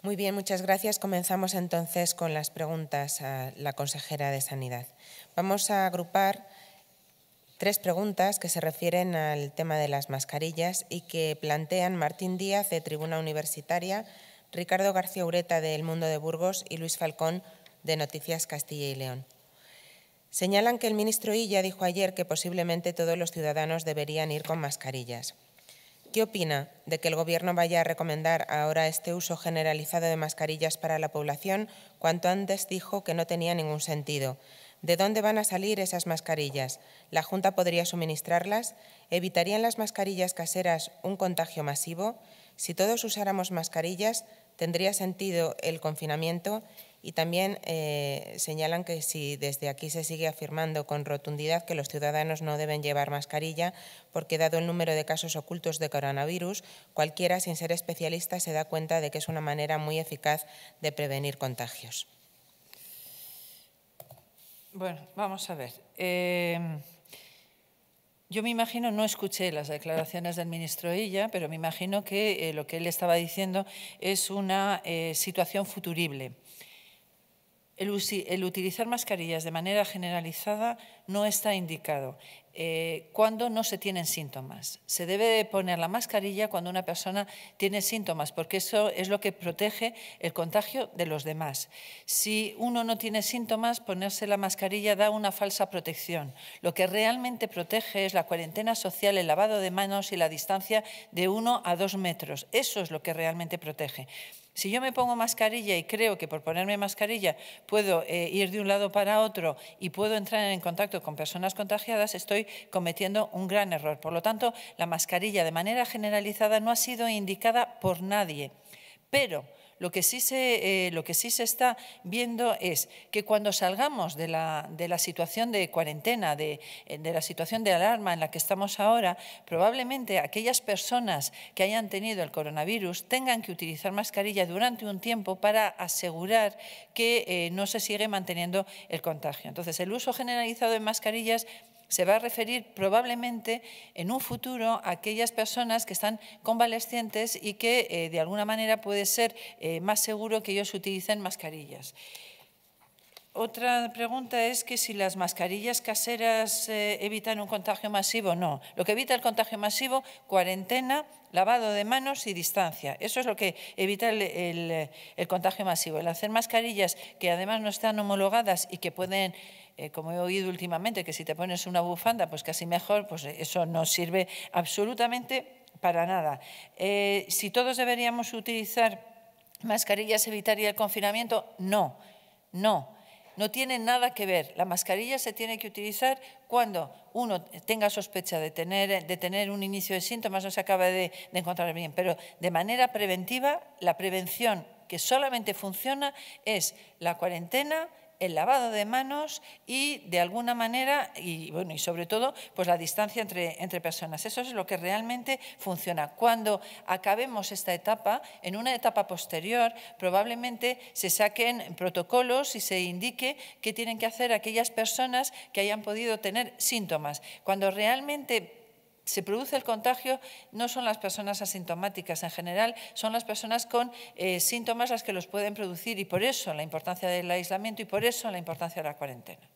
Muy bien, muchas gracias. Comenzamos entonces con las preguntas a la consejera de Sanidad. Vamos a agrupar tres preguntas que se refieren al tema de las mascarillas y que plantean Martín Díaz de Tribuna Universitaria, Ricardo García Ureta de El Mundo de Burgos y Luis Falcón de Noticias Castilla y León. Señalan que el ministro Illa dijo ayer que posiblemente todos los ciudadanos deberían ir con mascarillas. ¿Qué opina de que el Gobierno vaya a recomendar ahora este uso generalizado de mascarillas para la población cuanto antes dijo que no tenía ningún sentido? ¿De dónde van a salir esas mascarillas? ¿La Junta podría suministrarlas? ¿Evitarían las mascarillas caseras un contagio masivo? Si todos usáramos mascarillas, ¿tendría sentido el confinamiento? Y también eh, señalan que si desde aquí se sigue afirmando con rotundidad que los ciudadanos no deben llevar mascarilla, porque dado el número de casos ocultos de coronavirus, cualquiera sin ser especialista se da cuenta de que es una manera muy eficaz de prevenir contagios. Bueno, vamos a ver. Em, yo me imagino, no escuché las declaraciones del ministro Illa, pero me imagino que eh, lo que él estaba diciendo es una eh, situación futurible. El, utilizar mascarillas de manera generalizada no está indicado eh, cuando no se tienen síntomas. Se debe poner la mascarilla cuando una persona tiene síntomas, porque eso es lo que protege el contagio de los demás. Si uno no tiene síntomas, ponerse la mascarilla da una falsa protección. Lo que realmente protege es la cuarentena social, el lavado de manos y la distancia de uno a dos metros. Eso es lo que realmente protege. Si yo me pongo mascarilla y creo que por ponerme mascarilla puedo eh, ir de un lado para otro y puedo entrar en contacto con personas contagiadas, estoy cometiendo un gran error. Por lo tanto, la mascarilla de manera generalizada no ha sido indicada por nadie. Pero lo que sí se, eh, lo que sí se está viendo es que cuando salgamos de la, de la situación de cuarentena, eh, de, la situación de alarma en la que estamos ahora, probablemente aquellas personas que hayan tenido el coronavirus tengan que utilizar mascarilla durante un tiempo para asegurar que eh, no se sigue manteniendo el contagio. Entonces, el uso generalizado de mascarillas se va a referir probablemente en un futuro a aquellas personas que están convalescientes y que eh, de alguna manera puede ser eh, más seguro que ellos utilicen mascarillas. Otra pregunta es que si las mascarillas caseras eh, evitan un contagio masivo, no. Lo que evita el contagio masivo, cuarentena, lavado de manos y distancia. Eso es lo que evita el, el contagio masivo. El hacer mascarillas que además no están homologadas y que pueden eh, como he oído últimamente, que si te pones una bufanda, pues casi mejor, pues eso no sirve absolutamente para nada. Eh, si todos deberíamos utilizar mascarillas, evitaría el confinamiento, no, no. No tiene nada que ver. La mascarilla se tiene que utilizar cuando uno tenga sospecha de tener, un inicio de síntomas, o se acaba de encontrar bien, pero de manera preventiva, la prevención que solamente funciona es la cuarentena, el lavado de manos y, de alguna manera, y, bueno, y sobre todo, pues la distancia entre, entre personas. Eso es lo que realmente funciona. Cuando acabemos esta etapa, en una etapa posterior, probablemente se saquen protocolos y se indique qué tienen que hacer aquellas personas que hayan podido tener síntomas. Cuando realmente se produce el contagio no son las personas asintomáticas en general, son las personas con eh, síntomas las que los pueden producir y por eso la importancia del aislamiento y por eso la importancia de la cuarentena.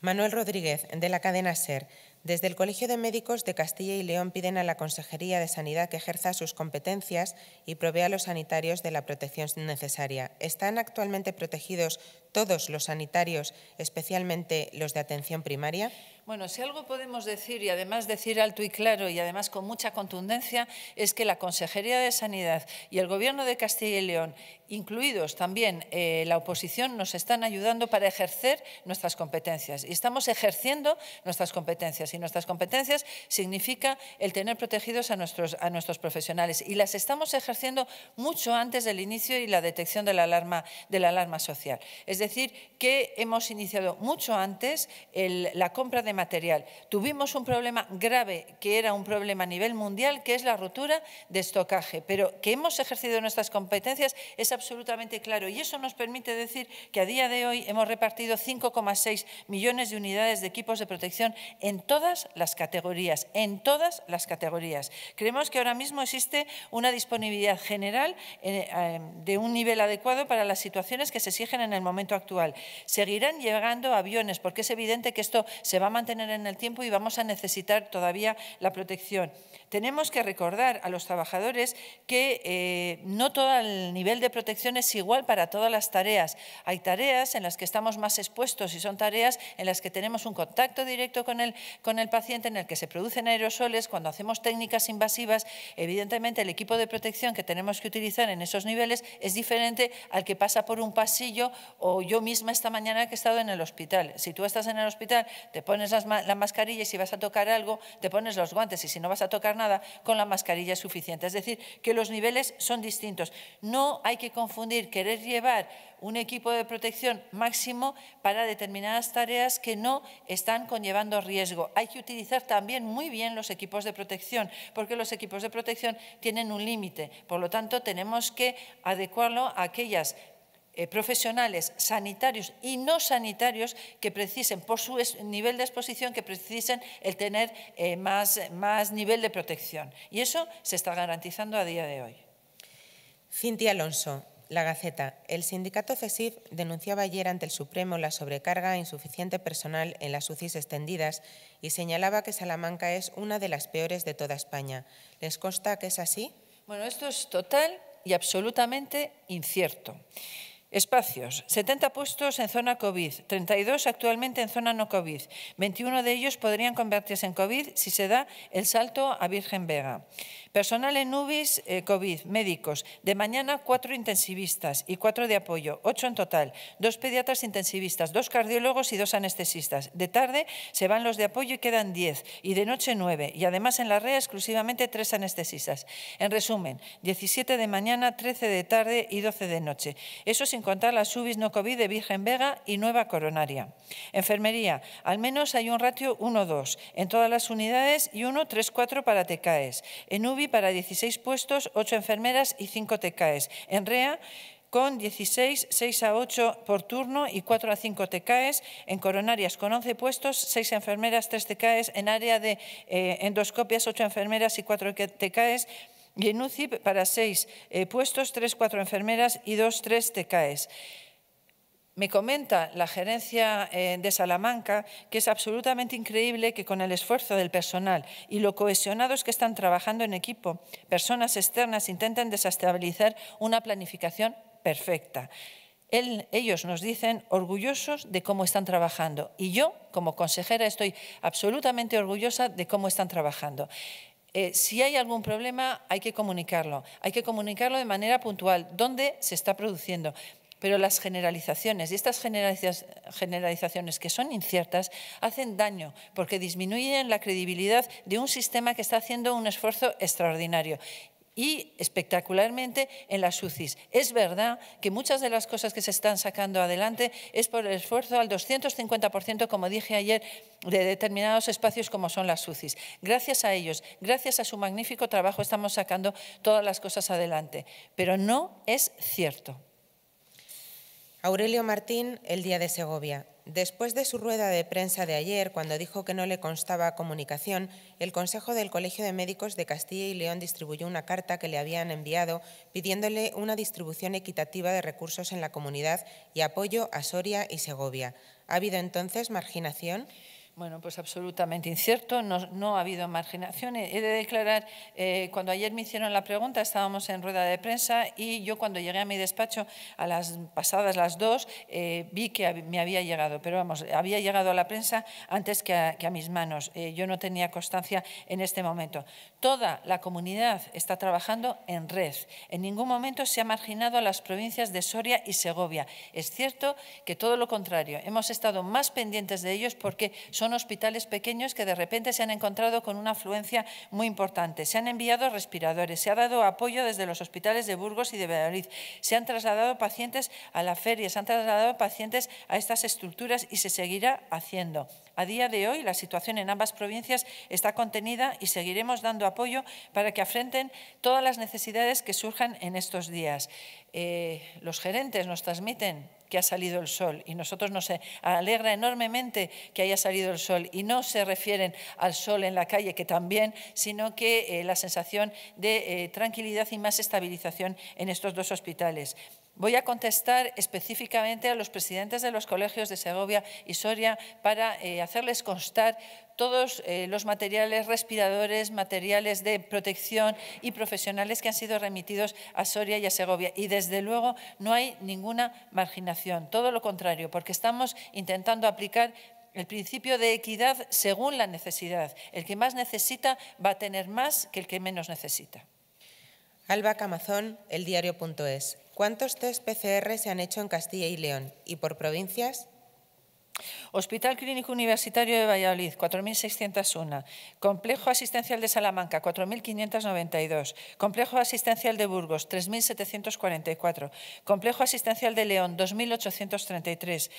Manuel Rodríguez, de la cadena SER. Desde el Colegio de Médicos de Castilla y León piden a la Consejería de Sanidad que ejerza sus competencias y provea a los sanitarios de la protección necesaria. ¿Están actualmente protegidos todos los sanitarios, especialmente los de atención primaria? Bueno, si algo podemos decir y además decir alto y claro y además con mucha contundencia es que la Consejería de Sanidad y el Gobierno de Castilla y León, incluidos también eh, la oposición, nos están ayudando para ejercer nuestras competencias y estamos ejerciendo nuestras competencias y nuestras competencias significa el tener protegidos a nuestros, a nuestros profesionales y las estamos ejerciendo mucho antes del inicio y la detección de la alarma, de la alarma social. Es decir, que hemos iniciado mucho antes la compra de material. Tuvimos un problema grave, que era un problema a nivel mundial, que es la ruptura de estocaje, pero que hemos ejercido nuestras competencias es absolutamente claro y eso nos permite decir que a día de hoy hemos repartido 5,6 millones de unidades de equipos de protección en todas las categorías, en todas las categorías. Creemos que ahora mismo existe una disponibilidad general eh, eh, de un nivel adecuado para las situaciones que se exigen en el momento actual. Seguirán llegando aviones porque es evidente que esto se va a mantener tener en el tiempo y vamos a necesitar todavía la protección. Tenemos que recordar a los trabajadores que eh, no todo el nivel de protección es igual para todas las tareas. Hay tareas en las que estamos más expuestos y son tareas en las que tenemos un contacto directo con el, con el paciente, en el que se producen aerosoles. Cuando hacemos técnicas invasivas, evidentemente el equipo de protección que tenemos que utilizar en esos niveles es diferente al que pasa por un pasillo o yo misma esta mañana que he estado en el hospital. Si tú estás en el hospital, te pones las la mascarilla y si vas a tocar algo, te pones los guantes y si no vas a tocar nada, con la mascarilla es suficiente. Es decir, que los niveles son distintos. No hay que confundir querer llevar un equipo de protección máximo para determinadas tareas que no están conllevando riesgo. Hay que utilizar también muy bien los equipos de protección, porque los equipos de protección tienen un límite. Por lo tanto, tenemos que adecuarlo a aquellas eh, profesionales sanitarios y no sanitarios que precisen, por su nivel de exposición, que precisen el tener eh, más, más nivel de protección. Y eso se está garantizando a día de hoy. Cintia Alonso, La Gaceta. El sindicato CESIF denunciaba ayer ante el Supremo la sobrecarga e insuficiente personal en las UCIs extendidas y señalaba que Salamanca es una de las peores de toda España. ¿Les consta que es así? Bueno, esto es total y absolutamente incierto. Espacios, 70 puestos en zona COVID, 32 actualmente en zona no COVID. 21 de ellos podrían convertirse en COVID si se da el salto a Virgen Vega. Personal en UBIS eh, COVID, médicos. De mañana, cuatro intensivistas y cuatro de apoyo, ocho en total. Dos pediatras intensivistas, dos cardiólogos y dos anestesistas. De tarde se van los de apoyo y quedan 10. Y de noche, 9. Y además en la rea exclusivamente tres anestesistas. En resumen, 17 de mañana, 13 de tarde y 12 de noche. Eso contar las UBIs no COVID de Virgen Vega y Nueva Coronaria. Enfermería, al menos hay un ratio 1-2 en todas las unidades y 1-3-4 para TCAES. En UBI para 16 puestos, 8 enfermeras y 5 TCAES. En REA con 16, 6 a 8 por turno y 4 a 5 TCAES, en coronarias con 11 puestos, 6 enfermeras, 3 TCAES, en área de eh, endoscopias 8 enfermeras y 4 TCAES, y en para seis eh, puestos, tres, cuatro enfermeras y dos, tres TKEs. Me comenta la gerencia eh, de Salamanca que es absolutamente increíble que con el esfuerzo del personal y lo cohesionados que están trabajando en equipo, personas externas intenten desestabilizar una planificación perfecta. ellos nos dicen orgullosos de cómo están trabajando y yo, como consejera, estoy absolutamente orgullosa de cómo están trabajando. Eh, si hay algún problema hay que comunicarlo, hay que comunicarlo de manera puntual, dónde se está produciendo. Pero las generalizaciones, y estas generalizaciones que son inciertas, hacen daño porque disminuyen la credibilidad de un sistema que está haciendo un esfuerzo extraordinario y espectacularmente en las SuCis. Es verdad que muchas de las cosas que se están sacando adelante es por el esfuerzo al 250%, como dije ayer, de determinados espacios como son las sucis. Gracias a ellos, gracias a su magnífico trabajo, estamos sacando todas las cosas adelante, pero no es cierto. Aurelio Martín, El Día de Segovia. Después de su rueda de prensa de ayer, cuando dijo que no le constaba comunicación, el Consejo del Colegio de Médicos de Castilla y León distribuyó una carta que le habían enviado pidiéndole una distribución equitativa de recursos en la comunidad y apoyo a Soria y Segovia. ¿Ha habido entonces marginación? Bueno, pues absolutamente incierto, no, ha habido marginación. He de declarar, eh, cuando ayer me hicieron la pregunta, estábamos en rueda de prensa y yo cuando llegué a mi despacho, a las pasadas las dos, eh, vi que me había llegado, pero vamos, había llegado a la prensa antes que a, mis manos. Eh, yo no tenía constancia en este momento. Toda la comunidad está trabajando en red. En ningún momento se ha marginado a las provincias de Soria y Segovia. Es cierto que todo lo contrario, hemos estado más pendientes de ellos porque son son hospitales pequeños que de repente se han encontrado con una afluencia muy importante. Se han enviado respiradores, se ha dado apoyo desde los hospitales de Burgos y de Valladolid, se han trasladado pacientes a la feria, se han trasladado pacientes a estas estructuras y se seguirá haciendo. A día de hoy, la situación en ambas provincias está contenida y seguiremos dando apoyo para que afrenten todas las necesidades que surjan en estos días. Eh, los gerentes nos transmiten que ha salido el sol y nosotros nos alegra enormemente que haya salido el sol y no se refieren al sol en la calle, que también, sino que eh, la sensación de eh, tranquilidad y más estabilización en estos dos hospitales. Voy a contestar específicamente a los presidentes de los colegios de Segovia y Soria para eh, hacerles constar todos eh, los materiales, respiradores, materiales de protección y profesionales que han sido remitidos a Soria y a Segovia. Y desde luego no hay ninguna marginación, todo lo contrario, porque estamos intentando aplicar el principio de equidad según la necesidad. El que más necesita va a tener más que el que menos necesita. Alba Camazón, eldiario.es. ¿Cuántos test PCR se han hecho en Castilla y León? ¿Y por provincias? Hospital Clínico Universitario de Valladolid, 4.601. Complejo Asistencial de Salamanca, 4.592. Complejo Asistencial de Burgos, 3.744. Complejo Asistencial de León, 2.833.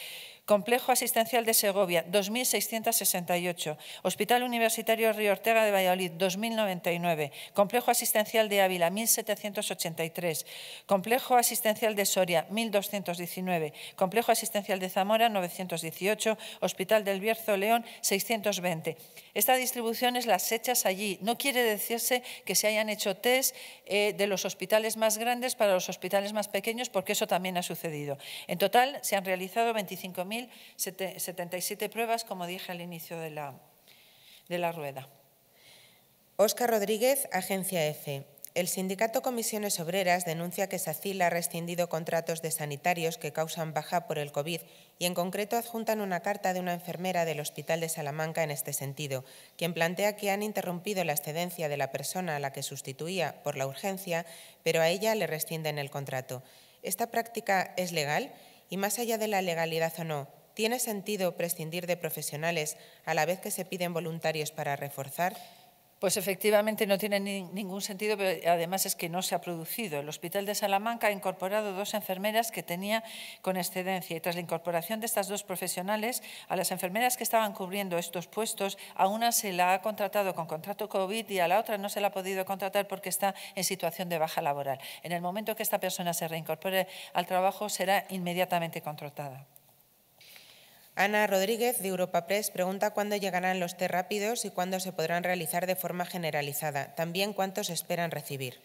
Complejo Asistencial de Segovia, 2.668. Hospital Universitario Río Ortega de Valladolid, 2.099. Complejo Asistencial de Ávila, 1.783. Complejo Asistencial de Soria, 1.219. Complejo Asistencial de Zamora, 918. Hospital del Bierzo León, 620. Esta distribución es las hechas allí. No quiere decirse que se hayan hecho test eh, de los hospitales más grandes para los hospitales más pequeños, porque eso también ha sucedido. En total, se han realizado 25.000 77 pruebas, como dije al inicio de la, de la rueda. Óscar Rodríguez, Agencia EFE. El sindicato Comisiones Obreras denuncia que SACIL ha rescindido contratos de sanitarios que causan baja por el COVID y en concreto adjuntan una carta de una enfermera del Hospital de Salamanca en este sentido, quien plantea que han interrumpido la excedencia de la persona a la que sustituía por la urgencia, pero a ella le rescinden el contrato. ¿Esta práctica es legal? y más allá de la legalidad o no, ¿tiene sentido prescindir de profesionales a la vez que se piden voluntarios para reforzar? Pues efectivamente no tiene ningún sentido, pero además es que no se ha producido. El Hospital de Salamanca ha incorporado dos enfermeras que tenía con excedencia y tras la incorporación de estas dos profesionales, a las enfermeras que estaban cubriendo estos puestos, a una se la ha contratado con contrato COVID y a la otra no se la ha podido contratar porque está en situación de baja laboral. En el momento que esta persona se reincorpore al trabajo será inmediatamente contratada. Ana Rodríguez, de Europa Press, pregunta cuándo llegarán los test rápidos y cuándo se podrán realizar de forma generalizada. También cuántos esperan recibir.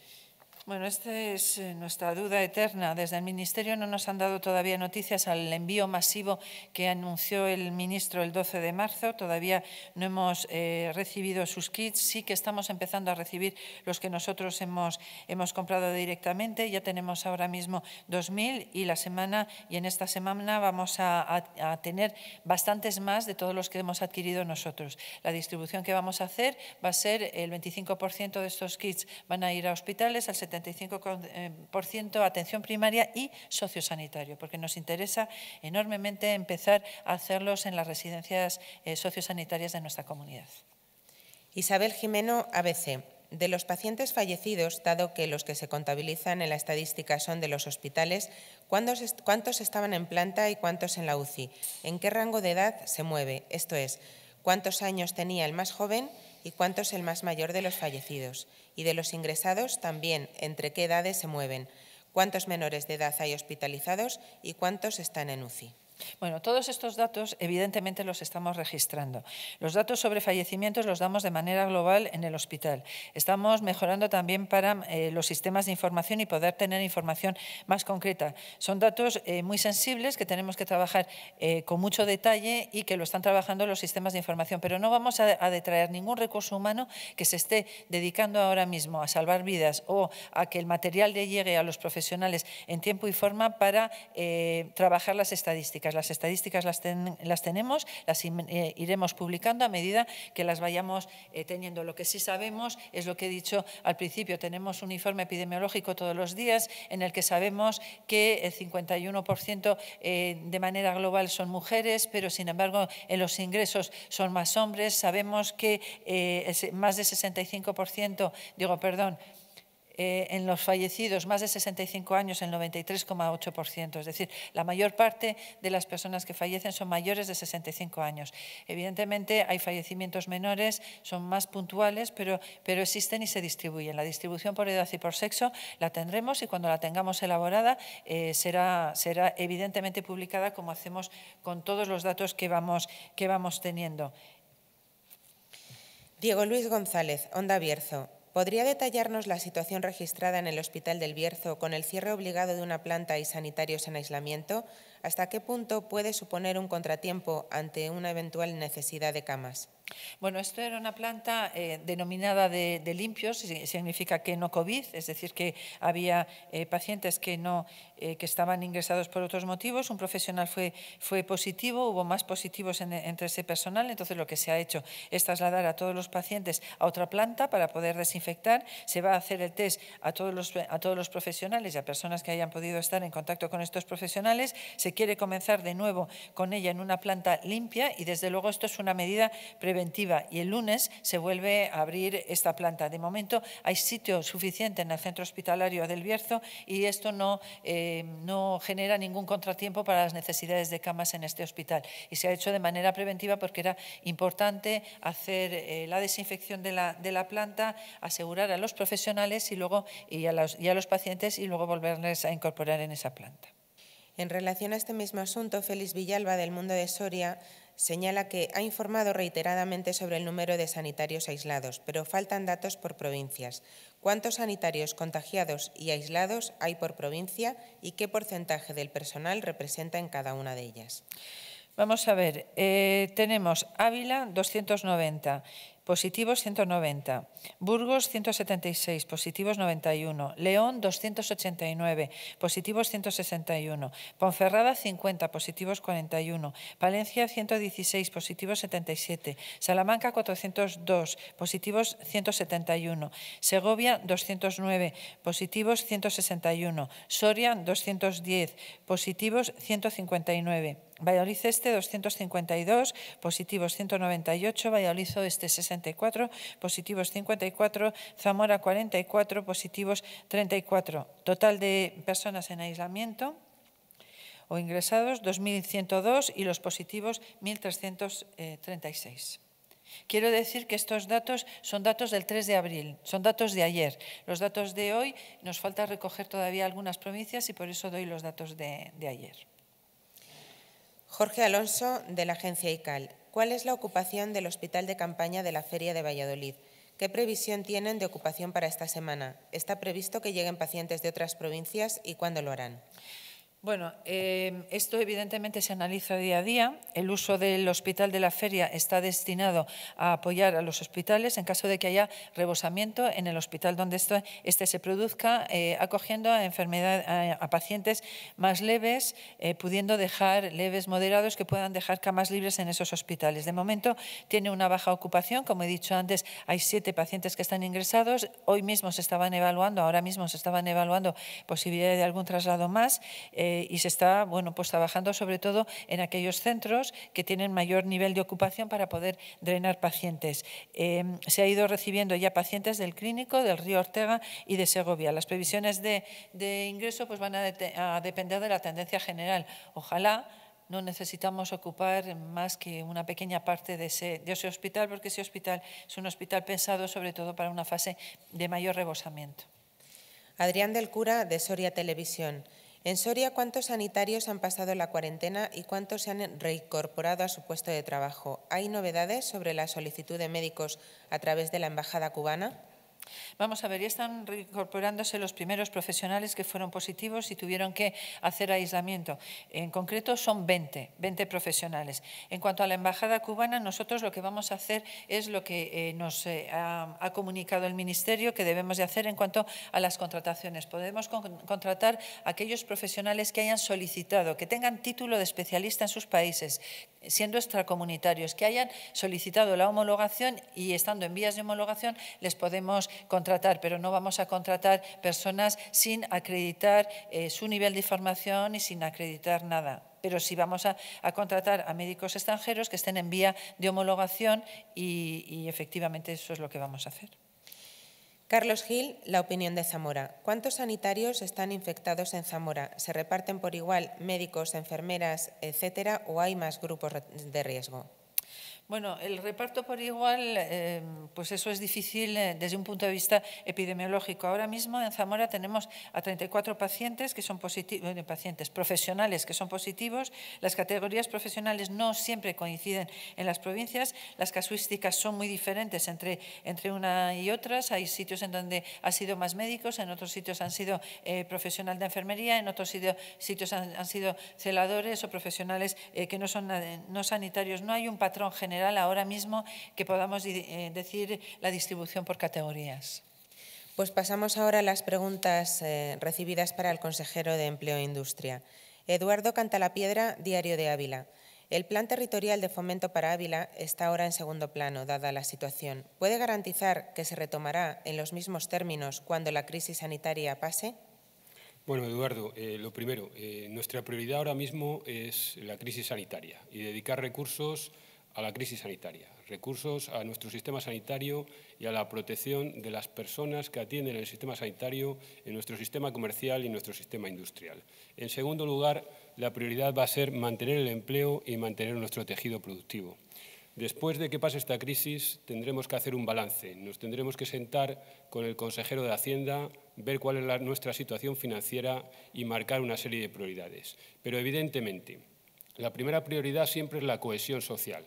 Bueno, esta es eh, nuestra duda eterna. Desde el Ministerio no nos han dado todavía noticias al envío masivo que anunció el ministro el 12 de marzo. Todavía no hemos eh, recibido sus kits. Sí que estamos empezando a recibir los que nosotros hemos, hemos comprado directamente. Ya tenemos ahora mismo 2.000 y la semana y en esta semana vamos a, tener bastantes más de todos los que hemos adquirido nosotros. La distribución que vamos a hacer va a ser el 25% de estos kits van a ir a hospitales, al 75% eh, atención primaria y sociosanitario, porque nos interesa enormemente empezar a hacerlos en las residencias eh, sociosanitarias de nuestra comunidad. Isabel Jimeno, ABC. De los pacientes fallecidos, dado que los que se contabilizan en la estadística son de los hospitales, ¿cuántos estaban en planta y cuántos en la UCI? ¿En qué rango de edad se mueve? Esto es, ¿cuántos años tenía el más joven y cuánto es el más mayor de los fallecidos. Y de los ingresados también, entre qué edades se mueven, cuántos menores de edad hay hospitalizados y cuántos están en UCI. Bueno, todos estos datos evidentemente los estamos registrando. Los datos sobre fallecimientos los damos de manera global en el hospital. Estamos mejorando también para eh, los sistemas de información y poder tener información más concreta. Son datos eh, muy sensibles que tenemos que trabajar eh, con mucho detalle y que lo están trabajando los sistemas de información, pero no vamos a, detraer ningún recurso humano que se esté dedicando ahora mismo a salvar vidas o a que el material llegue a los profesionales en tiempo y forma para trabajar las estadísticas. Las estadísticas las, las tenemos, las eh, iremos publicando a medida que las vayamos eh, teniendo. Lo que sí sabemos es lo que he dicho al principio. Tenemos un informe epidemiológico todos los días en el que sabemos que el 51% eh, de manera global son mujeres, pero sin embargo en los ingresos son más hombres. Sabemos que más de 65%, digo, perdón, eh, en los fallecidos más de 65 años el 93,8%. Es decir, la mayor parte de las personas que fallecen son mayores de 65 años. Evidentemente hay fallecimientos menores, son más puntuales, pero, pero existen y se distribuyen. La distribución por edad y por sexo la tendremos y cuando la tengamos elaborada eh, será, será evidentemente publicada como hacemos con todos los datos que vamos, que vamos teniendo. Diego Luis González, Onda Bierzo. ¿Podría detallarnos la situación registrada en el Hospital del Bierzo con el cierre obligado de una planta y sanitarios en aislamiento? ¿Hasta qué punto puede suponer un contratiempo ante una eventual necesidad de camas? Bueno, esto era una planta eh, denominada de, limpios, significa que no COVID, es decir, que había eh, pacientes que, no, eh, que estaban ingresados por otros motivos, un profesional fue, fue positivo, hubo más positivos entre ese personal, entonces lo que se ha hecho es trasladar a todos los pacientes a otra planta para poder desinfectar, se va a hacer el test a todos los, a todos los profesionales y a personas que hayan podido estar en contacto con estos profesionales, se quiere comenzar de nuevo con ella en una planta limpia y desde luego esto es una medida preventiva y el lunes se vuelve a abrir esta planta. De momento hay sitio suficiente en el centro hospitalario del Bierzo y esto no, eh, no genera ningún contratiempo para las necesidades de camas en este hospital. Y se ha hecho de manera preventiva porque era importante hacer eh, la desinfección de la, de la, planta, asegurar a los profesionales y luego a los, y a los pacientes y luego volverles a incorporar en esa planta. En relación a este mismo asunto, Félix Villalba, del Mundo de Soria, señala que ha informado reiteradamente sobre el número de sanitarios aislados, pero faltan datos por provincias. ¿Cuántos sanitarios contagiados y aislados hay por provincia y qué porcentaje del personal representa en cada una de ellas? Vamos a ver, eh, tenemos Ávila 290, positivos 190, Burgos 176, positivos 91, León 289, positivos 161, Ponferrada 50, positivos 41, Palencia 116, positivos 77, Salamanca 402, positivos 171, Segovia 209, positivos 161, Soria 210, positivos 159. Valladolid Este 252, positivos 198, Valladolid Oeste 64, positivos 54, Zamora 44, positivos 34. Total de personas en aislamiento o ingresados 2.102 y los positivos 1.336. Quiero decir que estos datos son datos del 3 de abril, son datos de ayer. Los datos de hoy nos falta recoger todavía algunas provincias y por eso doy los datos de, de ayer. Jorge Alonso, de la agencia ICAL. ¿Cuál es la ocupación del hospital de campaña de la Feria de Valladolid? ¿Qué previsión tienen de ocupación para esta semana? ¿Está previsto que lleguen pacientes de otras provincias y cuándo lo harán? Bueno, em, esto evidentemente se analiza día a día. El uso del hospital de la feria está destinado a apoyar a los hospitales en caso de que haya rebosamiento en el hospital donde este se produzca, eh, acogiendo a, enfermedad, a, pacientes más leves, eh, pudiendo dejar leves moderados que puedan dejar camas libres en esos hospitales. De momento tiene una baja ocupación, como he dicho antes, hay siete pacientes que están ingresados. Hoy mismo se estaban evaluando, ahora mismo se estaban evaluando posibilidad de algún traslado más. Eh, eh, y se está bueno, pues trabajando sobre todo en aquellos centros que tienen mayor nivel de ocupación para poder drenar pacientes. Em, se ha ido recibiendo ya pacientes del Clínico, del Río Ortega y de Segovia. Las previsiones de, ingreso pues van a, depender de la tendencia general. Ojalá no necesitamos ocupar más que una pequeña parte de ese, de ese, hospital, porque ese hospital es un hospital pensado sobre todo para una fase de mayor rebosamiento. Adrián del Cura, de Soria Televisión. En Soria, ¿cuántos sanitarios han pasado la cuarentena y cuántos se han reincorporado a su puesto de trabajo? ¿Hay novedades sobre la solicitud de médicos a través de la Embajada cubana? Vamos a ver, ya están reincorporándose los primeros profesionales que fueron positivos y tuvieron que hacer aislamiento. En concreto son 20, 20 profesionales. En cuanto a la Embajada cubana, nosotros lo que vamos a hacer es lo que eh, nos eh, ha, comunicado el Ministerio que debemos de hacer en cuanto a las contrataciones. Podemos contratar a aquellos profesionales que hayan solicitado, que tengan título de especialista en sus países, siendo extracomunitarios, que hayan solicitado la homologación y estando en vías de homologación les podemos contratar pero no vamos a contratar personas sin acreditar eh, su nivel de formación y sin acreditar nada. Pero sí vamos a, contratar a médicos extranjeros que estén en vía de homologación y efectivamente eso es lo que vamos a hacer. Carlos Gil, la opinión de Zamora. ¿Cuántos sanitarios están infectados en Zamora? ¿Se reparten por igual médicos, enfermeras, etcétera, o hay más grupos de riesgo? Bueno, el reparto por igual, em, pues eso es difícil eh, desde un punto de vista epidemiológico. Ahora mismo en Zamora tenemos a 34 pacientes que son positivos, pacientes profesionales que son positivos. Las categorías profesionales no siempre coinciden en las provincias. Las casuísticas son muy diferentes entre, entre una y otras. Hay sitios en donde han sido más médicos, en otros sitios han sido profesionales eh, profesional de enfermería, en otros sitios han, han, sido celadores o profesionales eh, que no son no sanitarios. No hay un patrón general ahora mismo que podamos eh, decir la distribución por categorías. Pues pasamos ahora a las preguntas eh, recibidas para el consejero de Empleo e Industria. Eduardo Cantalapiedra, Diario de Ávila. El plan territorial de fomento para Ávila está ahora en segundo plano, dada la situación. ¿Puede garantizar que se retomará en los mismos términos cuando la crisis sanitaria pase? Bueno, Eduardo, eh, lo primero, nuestra prioridad ahora mismo es la crisis sanitaria y dedicar recursos a la crisis sanitaria, recursos a nuestro sistema sanitario y a la protección de las personas que atienden el sistema sanitario en nuestro sistema comercial y nuestro sistema industrial. En segundo lugar, la prioridad va a ser mantener el empleo y mantener nuestro tejido productivo. Después de que pase esta crisis, tendremos que hacer un balance. Nos tendremos que sentar con el consejero de Hacienda, ver cuál es nuestra situación financiera y marcar una serie de prioridades. Pero, evidentemente, la primera prioridad siempre es la cohesión social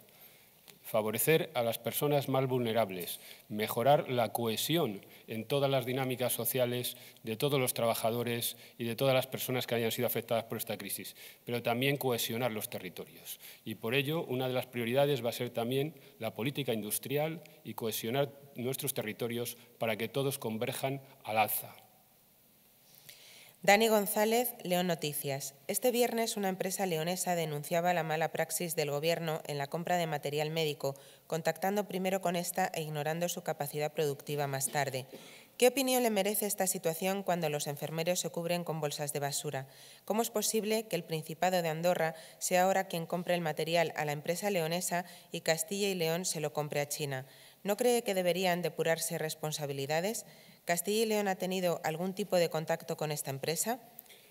favorecer a las personas más vulnerables, mejorar la cohesión en todas las dinámicas sociales de todos los trabajadores y de todas las personas que hayan sido afectadas por esta crisis, pero también cohesionar los territorios. Y por ello, una de las prioridades va a ser también la política industrial y cohesionar nuestros territorios para que todos converjan al alza. Dani González, León Noticias. Este viernes una empresa leonesa denunciaba la mala praxis del Gobierno en la compra de material médico, contactando primero con esta e ignorando su capacidad productiva más tarde. ¿Qué opinión le merece esta situación cuando los enfermeros se cubren con bolsas de basura? ¿Cómo es posible que el Principado de Andorra sea ahora quien compre el material a la empresa leonesa y Castilla y León se lo compre a China? ¿No cree que deberían depurarse responsabilidades? ¿Castilla y León ha tenido algún tipo de contacto con esta empresa?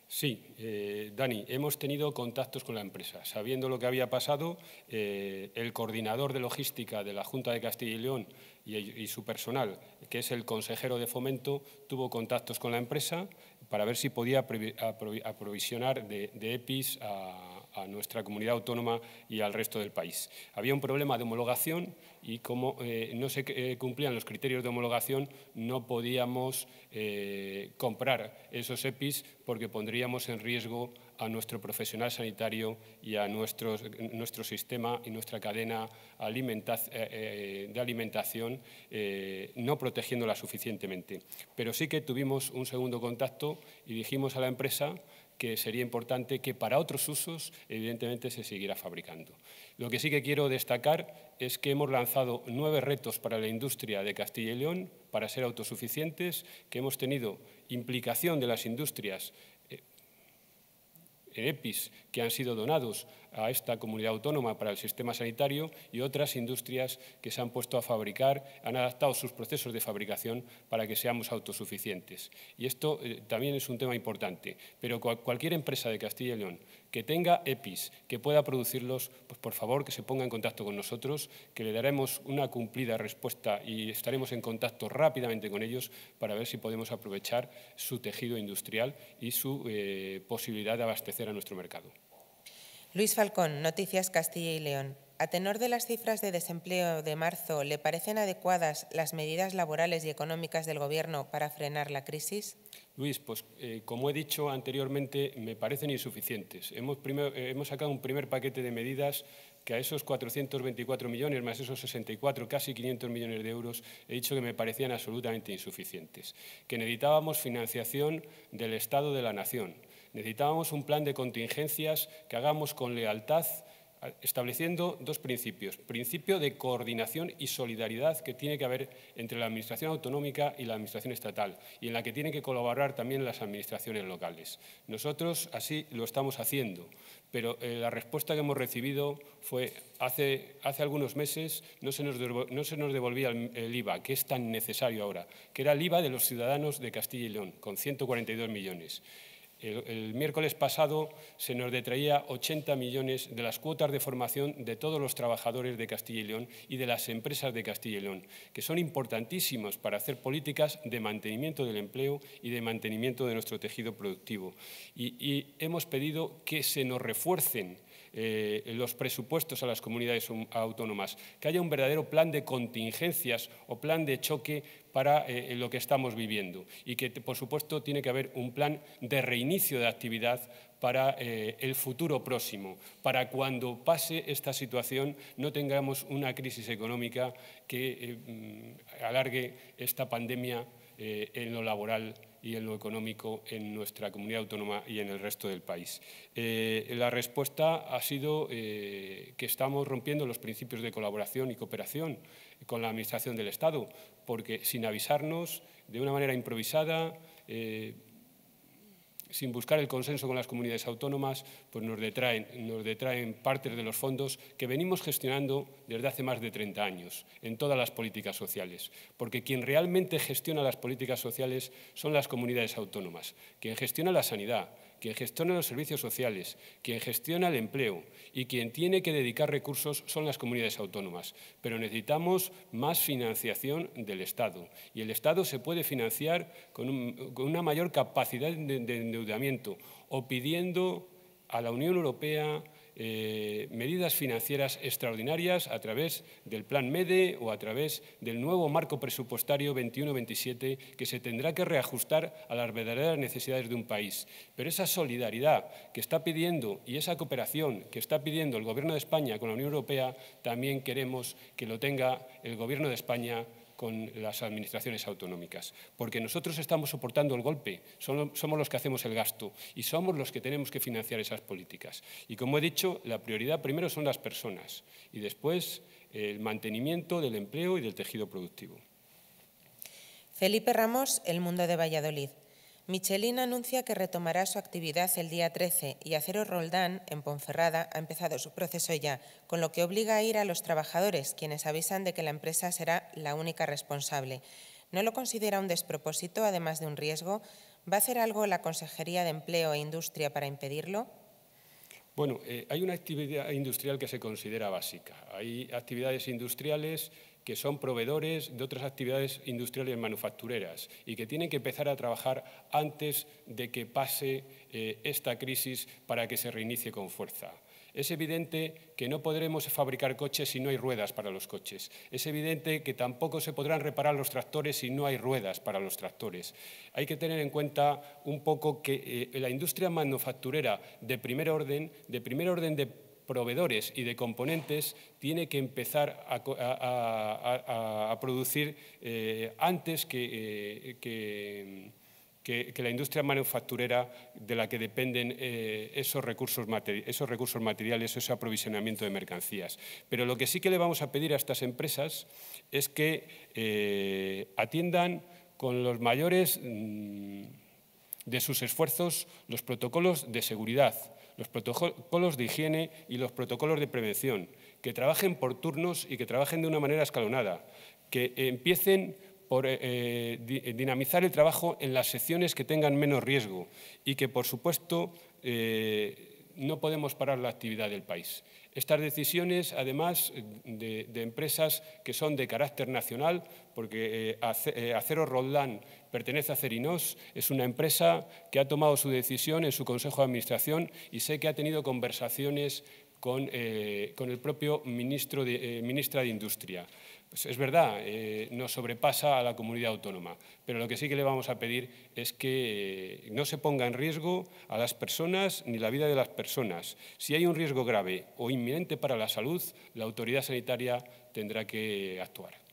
Sí, eh, Dani, hemos tenido contactos con la empresa. Sabiendo lo que había pasado, eh, el coordinador de logística de la Junta de Castilla y León y, su personal, que es el consejero de fomento, tuvo contactos con la empresa para ver si podía aprovisionar de, de EPIs a a nuestra comunidad autónoma y al resto del país. Había un problema de homologación y como eh, no se eh, cumplían los criterios de homologación, no podíamos eh, comprar esos EPIs porque pondríamos en riesgo a nuestro profesional sanitario y a nuestro sistema y nuestra cadena eh, eh, de alimentación, eh, no protegiéndola suficientemente. Pero sí que tuvimos un segundo contacto y dijimos a la empresa que sería importante que para otros usos, evidentemente, se siguiera fabricando. Lo que sí que quiero destacar es que hemos lanzado nueve retos para la industria de Castilla y León para ser autosuficientes, que hemos tenido implicación de las industrias EPIs que han sido donados a esta comunidad autónoma para el sistema sanitario y otras industrias que se han puesto a fabricar, han adaptado sus procesos de fabricación para que seamos autosuficientes. Y esto eh, también es un tema importante, pero cualquier empresa de Castilla y León que tenga EPIs, que pueda producirlos, pues por favor que se ponga en contacto con nosotros, que le daremos una cumplida respuesta y estaremos en contacto rápidamente con ellos para ver si podemos aprovechar su tejido industrial y su eh, posibilidad de abastecer a nuestro mercado. Luis Falcón, Noticias Castilla y León. A tenor de las cifras de desempleo de marzo, ¿le parecen adecuadas las medidas laborales y económicas del Gobierno para frenar la crisis? Luis, pues eh, como he dicho anteriormente, me parecen insuficientes. Hemos, eh, hemos sacado un primer paquete de medidas que a esos 424 millones más esos 64, casi 500 millones de euros, he dicho que me parecían absolutamente insuficientes, que necesitábamos financiación del Estado de la Nación, Necesitábamos un plan de contingencias que hagamos con lealtad, estableciendo dos principios. Principio de coordinación y solidaridad que tiene que haber entre la Administración autonómica y la Administración estatal y en la que tienen que colaborar también las administraciones locales. Nosotros así lo estamos haciendo, pero eh, la respuesta que hemos recibido fue hace, hace algunos meses no se nos, devolvía, el, IVA, que es tan necesario ahora, que era el IVA de los ciudadanos de Castilla y León, con 142 millones. El, miércoles pasado se nos detraía 80 millones de las cuotas de formación de todos los trabajadores de Castilla y León y de las empresas de Castilla y León, que son importantísimos para hacer políticas de mantenimiento del empleo y de mantenimiento de nuestro tejido productivo. y hemos pedido que se nos refuercen eh, los presupuestos a las comunidades autónomas, que haya un verdadero plan de contingencias o plan de choque para eh, lo que estamos viviendo y que, por supuesto, tiene que haber un plan de reinicio de actividad para eh, el futuro próximo, para cuando pase esta situación no tengamos una crisis económica que mm, alargue esta pandemia en lo laboral y en lo económico en nuestra comunidad autónoma y en el resto del país. Eh, la respuesta ha sido eh, que estamos rompiendo los principios de colaboración y cooperación con la Administración del Estado, porque sin avisarnos, de una manera improvisada, eh, sin buscar el consenso con las comunidades autónomas, pues nos detraen, nos detraen partes de los fondos que venimos gestionando desde hace más de 30 años en todas las políticas sociales. Porque quien realmente gestiona las políticas sociales son las comunidades autónomas. Quien gestiona la sanidad, quien gestiona los servicios sociales, quien gestiona el empleo y quien tiene que dedicar recursos son las comunidades autónomas. Pero necesitamos más financiación del Estado y el Estado se puede financiar con, una mayor capacidad de endeudamiento o pidiendo a la Unión Europea, eh, medidas financieras extraordinarias a través del Plan MEDE o a través del nuevo marco presupuestario 21-27 que se tendrá que reajustar a las verdaderas necesidades de un país. Pero esa solidaridad que está pidiendo y esa cooperación que está pidiendo el Gobierno de España con la Unión Europea, también queremos que lo tenga el Gobierno de España con las administraciones autonómicas, porque nosotros estamos soportando el golpe, somos los que hacemos el gasto y somos los que tenemos que financiar esas políticas. Y como he dicho, la prioridad primero son las personas y después el mantenimiento del empleo y del tejido productivo. Felipe Ramos, El Mundo de Valladolid. Michelin anuncia que retomará su actividad el día 13 y Acero Roldán, en Ponferrada, ha empezado su proceso ya, con lo que obliga a ir a los trabajadores, quienes avisan de que la empresa será la única responsable. No lo considera un despropósito, además de un riesgo. ¿Va a hacer algo la Consejería de Empleo e Industria para impedirlo? Bueno, eh, hay una actividad industrial que se considera básica. Hay actividades industriales que son proveedores de otras actividades industriales manufactureras y que tienen que empezar a trabajar antes de que pase eh, esta crisis para que se reinicie con fuerza. Es evidente que no podremos fabricar coches si no hay ruedas para los coches. Es evidente que tampoco se podrán reparar los tractores si no hay ruedas para los tractores. Hay que tener en cuenta un poco que eh, la industria manufacturera de primer orden, de primer orden de proveedores y de componentes tiene que empezar a, producir antes que, que, la industria manufacturera de la que dependen eh, esos, recursos materiales, ese aprovisionamiento de mercancías. Pero lo que sí que le vamos a pedir a estas empresas es que eh, atiendan con los mayores... Mm, de sus esfuerzos los protocolos de seguridad, los protocolos de higiene y los protocolos de prevención, que trabajen por turnos y que trabajen de una manera escalonada, que empiecen por eh, eh, dinamizar el trabajo en las secciones que tengan menos riesgo y que, por supuesto, eh, no podemos parar la actividad del país. Estas decisiones, además de, empresas que son de carácter nacional, porque Acero Roldán pertenece a Cerinos, es una empresa que ha tomado su decisión en su Consejo de Administración y sé que ha tenido conversaciones con, eh, el propio ministro de, eh, ministra de Industria. Pues es verdad, eh, nos sobrepasa a la comunidad autónoma, pero lo que sí que le vamos a pedir es que no se ponga en riesgo a las personas ni la vida de las personas. Si hay un riesgo grave o inminente para la salud, la autoridad sanitaria tendrá que actuar.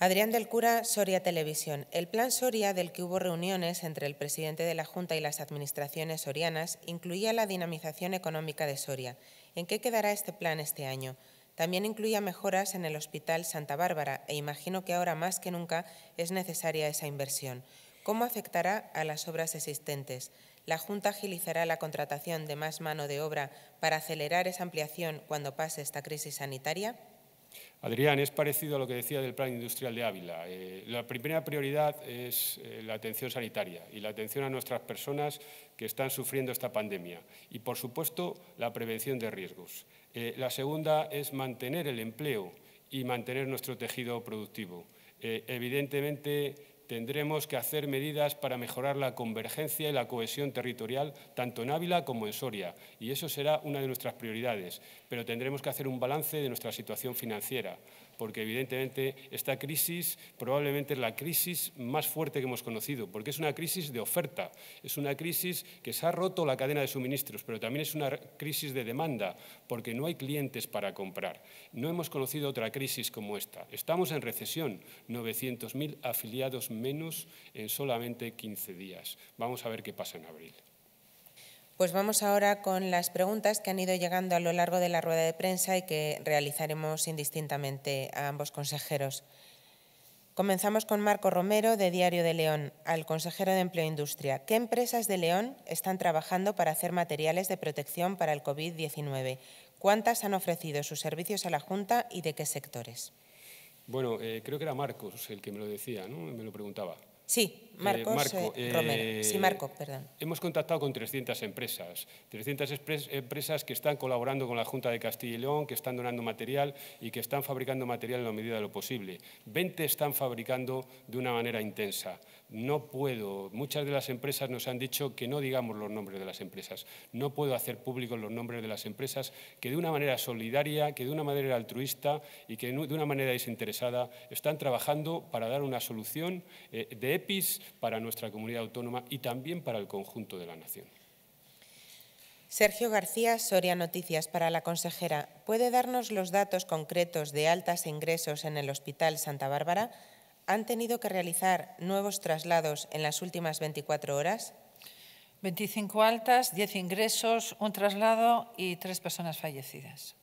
Adrián del Cura, Soria Televisión. El plan Soria, del que hubo reuniones entre el presidente de la Junta y las administraciones sorianas, incluía la dinamización económica de Soria. ¿En qué quedará este plan este año? También incluía mejoras en el Hospital Santa Bárbara e imagino que ahora más que nunca es necesaria esa inversión. ¿Cómo afectará a las obras existentes? ¿La Junta agilizará la contratación de más mano de obra para acelerar esa ampliación cuando pase esta crisis sanitaria? Adrián, es parecido a lo que decía del plan industrial de Ávila. Eh, la primera prioridad es eh, la atención sanitaria y la atención a nuestras personas que están sufriendo esta pandemia. Y, por supuesto, la prevención de riesgos. Eh, la segunda es mantener el empleo y mantener nuestro tejido productivo. evidentemente, tendremos que hacer medidas para mejorar la convergencia y la cohesión territorial, tanto en Ávila como en Soria, y eso será una de nuestras prioridades, pero tendremos que hacer un balance de nuestra situación financiera porque evidentemente esta crisis probablemente es la crisis más fuerte que hemos conocido, porque es una crisis de oferta, es una crisis que se ha roto la cadena de suministros, pero también es una crisis de demanda, porque no hay clientes para comprar. No hemos conocido otra crisis como esta. Estamos en recesión, 900.000 afiliados menos en solamente 15 días. Vamos a ver qué pasa en abril. Pues vamos ahora con las preguntas que han ido llegando a lo largo de la rueda de prensa y que realizaremos indistintamente a ambos consejeros. Comenzamos con Marco Romero, de Diario de León, al consejero de Empleo e Industria. ¿Qué empresas de León están trabajando para hacer materiales de protección para el COVID-19? ¿Cuántas han ofrecido sus servicios a la Junta y de qué sectores? Bueno, eh, creo que era Marcos el que me lo decía, ¿no? Me lo preguntaba. Sí, eh, Marcos eh, Marco, Romero. Sí, eh, perdón. Hemos contactado con 300 empresas, 300 empresas que están colaborando con la Junta de Castilla y León, que están donando material y que están fabricando material en la medida de lo posible. 20 están fabricando de una manera intensa no puedo, muchas de las empresas nos han dicho que no digamos los nombres de las empresas, no puedo hacer públicos los nombres de las empresas, que de una manera solidaria, que de una manera altruista y que de una manera desinteresada están trabajando para dar una solución eh, de EPIs para nuestra comunidad autónoma y también para el conjunto de la nación. Sergio García, Soria Noticias para la consejera. ¿Puede darnos los datos concretos de altas ingresos en el Hospital Santa Bárbara? han tenido que realizar nuevos traslados en las últimas 24 horas? 25 altas, 10 ingresos, un traslado y tres personas fallecidas.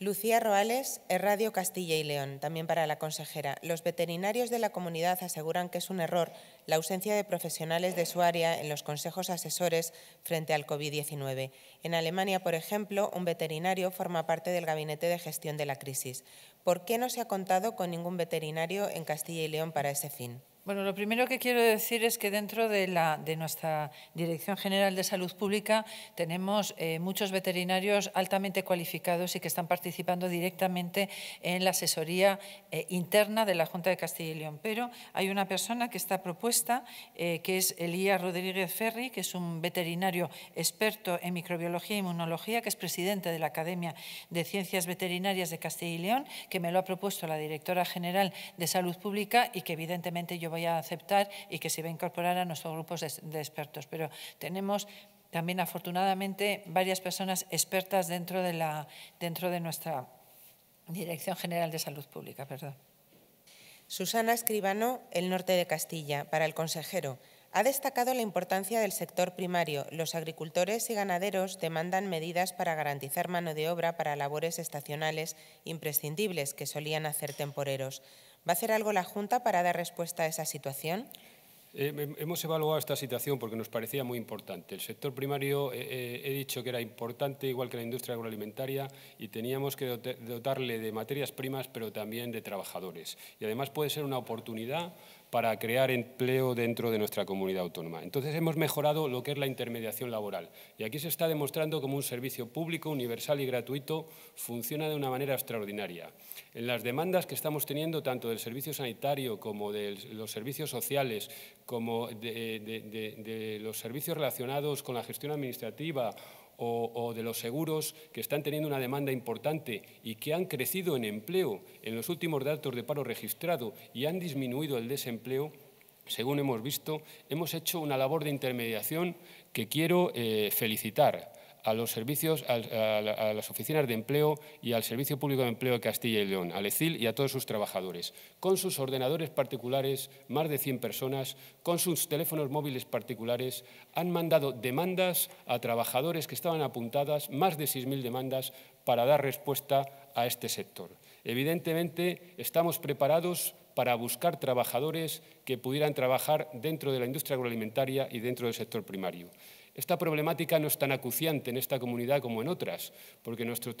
Lucía Roales, Radio Castilla y León, también para la consejera. Los veterinarios de la comunidad aseguran que es un error la ausencia de profesionales de su área en los consejos asesores frente al COVID-19. En Alemania, por ejemplo, un veterinario forma parte del gabinete de gestión de la crisis. ¿Por qué no se ha contado con ningún veterinario en Castilla y León para ese fin? Bueno, lo primero que quiero decir es que dentro de, la, de nuestra Dirección General de Salud Pública tenemos eh, muchos veterinarios altamente cualificados y que están participando directamente en la asesoría eh, interna de la Junta de Castilla y León. Pero hay una persona que está propuesta, eh, que es Elía Rodríguez Ferri, que es un veterinario experto en microbiología e inmunología, que es presidente de la Academia de Ciencias Veterinarias de Castilla y León, que me lo ha propuesto la directora general de Salud Pública y que evidentemente yo voy a aceptar y que se va a incorporar a nuestros grupos de, expertos. Pero tenemos también, afortunadamente, varias personas expertas dentro de, la, dentro de nuestra Dirección General de Salud Pública. Perdón. Susana Escribano, El Norte de Castilla, para el consejero. Ha destacado la importancia del sector primario. Los agricultores y ganaderos demandan medidas para garantizar mano de obra para labores estacionales imprescindibles que solían hacer temporeros. ¿Va a hacer algo la Junta para dar respuesta a esa situación? Eh, hemos evaluado esta situación porque nos parecía muy importante. El sector primario eh, eh, he dicho que era importante, igual que la industria agroalimentaria, y teníamos que dotarle de materias primas, pero también de trabajadores. Y además puede ser una oportunidad para crear empleo dentro de nuestra comunidad autónoma. Entonces hemos mejorado lo que es la intermediación laboral y aquí se está demostrando cómo un servicio público, universal y gratuito funciona de una manera extraordinaria. En las demandas que estamos teniendo tanto del servicio sanitario como de los servicios sociales, como de los servicios relacionados con la gestión administrativa o, de los seguros que están teniendo una demanda importante y que han crecido en empleo en los últimos datos de paro registrado y han disminuido el desempleo, según hemos visto, hemos hecho una labor de intermediación que quiero eh, felicitar a los servicios, a, las oficinas de empleo y al Servicio Público de Empleo de Castilla y León, al ECIL y a todos sus trabajadores, con sus ordenadores particulares, más de 100 personas, con sus teléfonos móviles particulares, han mandado demandas a trabajadores que estaban apuntadas, más de 6.000 demandas, para dar respuesta a este sector. Evidentemente, estamos preparados para buscar trabajadores que pudieran trabajar dentro de la industria agroalimentaria y dentro del sector primario. Esta problemática no es tan acuciante en esta comunidad como en otras, porque nuestro,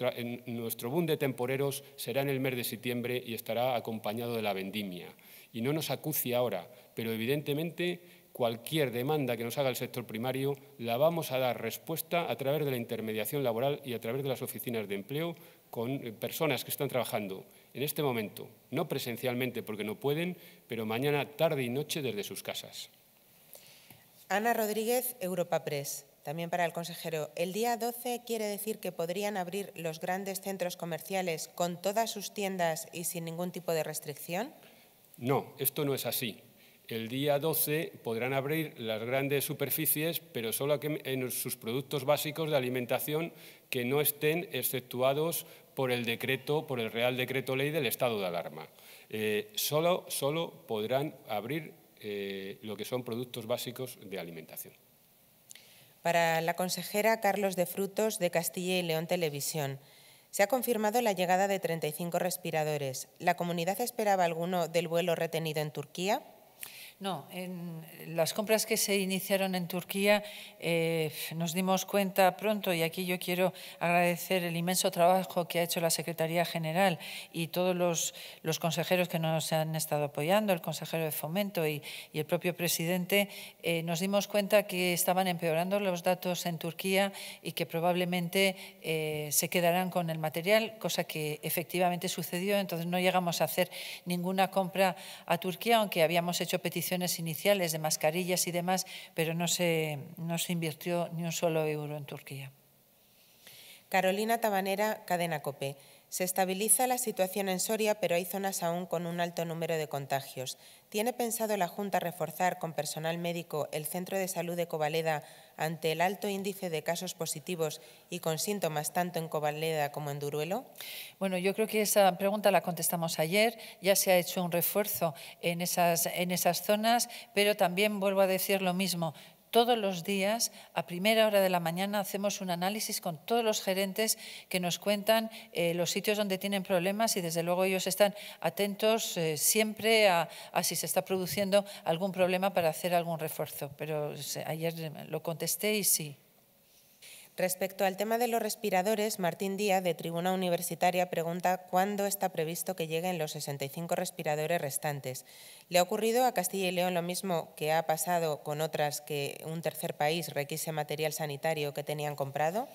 boom de temporeros será en el mes de septiembre y estará acompañado de la vendimia. Y no nos acucia ahora, pero evidentemente cualquier demanda que nos haga el sector primario la vamos a dar respuesta a través de la intermediación laboral y a través de las oficinas de empleo con eh, personas que están trabajando en este momento, no presencialmente porque no pueden, pero mañana tarde y noche desde sus casas. Ana Rodríguez, Europa Press. También para el consejero, el día 12 quiere decir que podrían abrir los grandes centros comerciales con todas sus tiendas y sin ningún tipo de restricción? No, esto no es así. El día 12 podrán abrir las grandes superficies, pero solo en sus productos básicos de alimentación que no estén exceptuados por el decreto, por el Real Decreto Ley del Estado de Alarma. Eh, solo, solo podrán abrir eh, lo que son productos básicos de alimentación. Para la consejera Carlos de Frutos de Castilla y León Televisión, se ha confirmado la llegada de 35 respiradores. ¿La comunidad esperaba alguno del vuelo retenido en Turquía? No, en las compras que se iniciaron en Turquía eh, nos dimos cuenta pronto y aquí yo quiero agradecer el inmenso trabajo que ha hecho la Secretaría General y todos los, consejeros que nos han estado apoyando, el consejero de Fomento y, el propio presidente, eh, nos dimos cuenta que estaban empeorando los datos en Turquía y que probablemente eh, se quedarán con el material, cosa que efectivamente sucedió, entonces no llegamos a hacer ninguna compra a Turquía, aunque habíamos hecho peticiones iniciales de mascarillas y demás, pero no se, no se invirtió ni un solo euro en Turquía. Carolina Tabanera, Cadena Cope. Se estabiliza la situación en Soria, pero hay zonas aún con un alto número de contagios. ¿Tiene pensado la Junta reforzar con personal médico el Centro de Salud de Covaleda ante el alto índice de casos positivos y con síntomas tanto en Covaleda como en Duruelo? Bueno, yo creo que esa pregunta la contestamos ayer. Ya se ha hecho un refuerzo en esas, en esas zonas, pero también vuelvo a decir lo mismo. Todos los días, a primera hora de la mañana, hacemos un análisis con todos los gerentes que nos cuentan eh, los sitios donde tienen problemas y desde luego ellos están atentos eh, siempre a, si se está produciendo algún problema para hacer algún refuerzo. Pero eh, ayer lo contesté y sí. Respecto al tema de los respiradores, Martín Díaz, de Tribuna Universitaria, pregunta cuándo está previsto que lleguen los 65 respiradores restantes. ¿Le ha ocurrido a Castilla y León lo mismo que ha pasado con otras que un tercer país requise material sanitario que tenían comprado?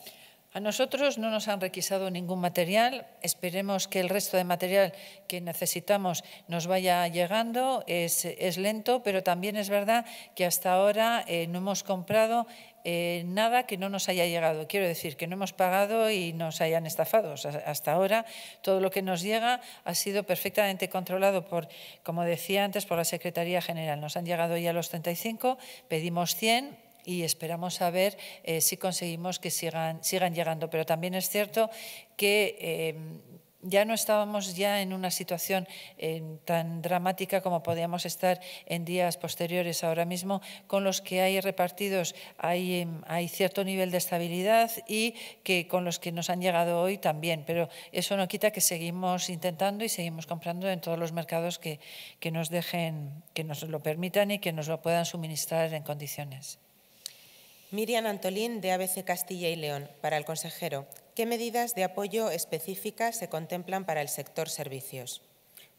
A nosotros no nos han requisado ningún material. Esperemos que el resto de material que necesitamos nos vaya llegando. Es, lento, pero también es verdad que hasta ahora eh, no hemos comprado eh, nada que no nos haya llegado. Quiero decir, que no hemos pagado y nos hayan estafado. hasta ahora todo lo que nos llega ha sido perfectamente controlado por, como decía antes, por la Secretaría General. Nos han llegado ya los 35, pedimos 100 y esperamos a ver eh, si conseguimos que sigan, llegando. Pero también es cierto que eh, ya no estábamos ya en una situación eh, tan dramática como podíamos estar en días posteriores. Ahora mismo, con los que hay repartidos, em, hay, cierto nivel de estabilidad y que con los que nos han llegado hoy también. Pero eso no quita que seguimos intentando y seguimos comprando en todos los mercados que nos dejen, que nos lo permitan y que nos lo puedan suministrar en condiciones. Miriam Antolín, de ABC Castilla y León, para el consejero. ¿Qué medidas de apoyo específicas se contemplan para el sector servicios?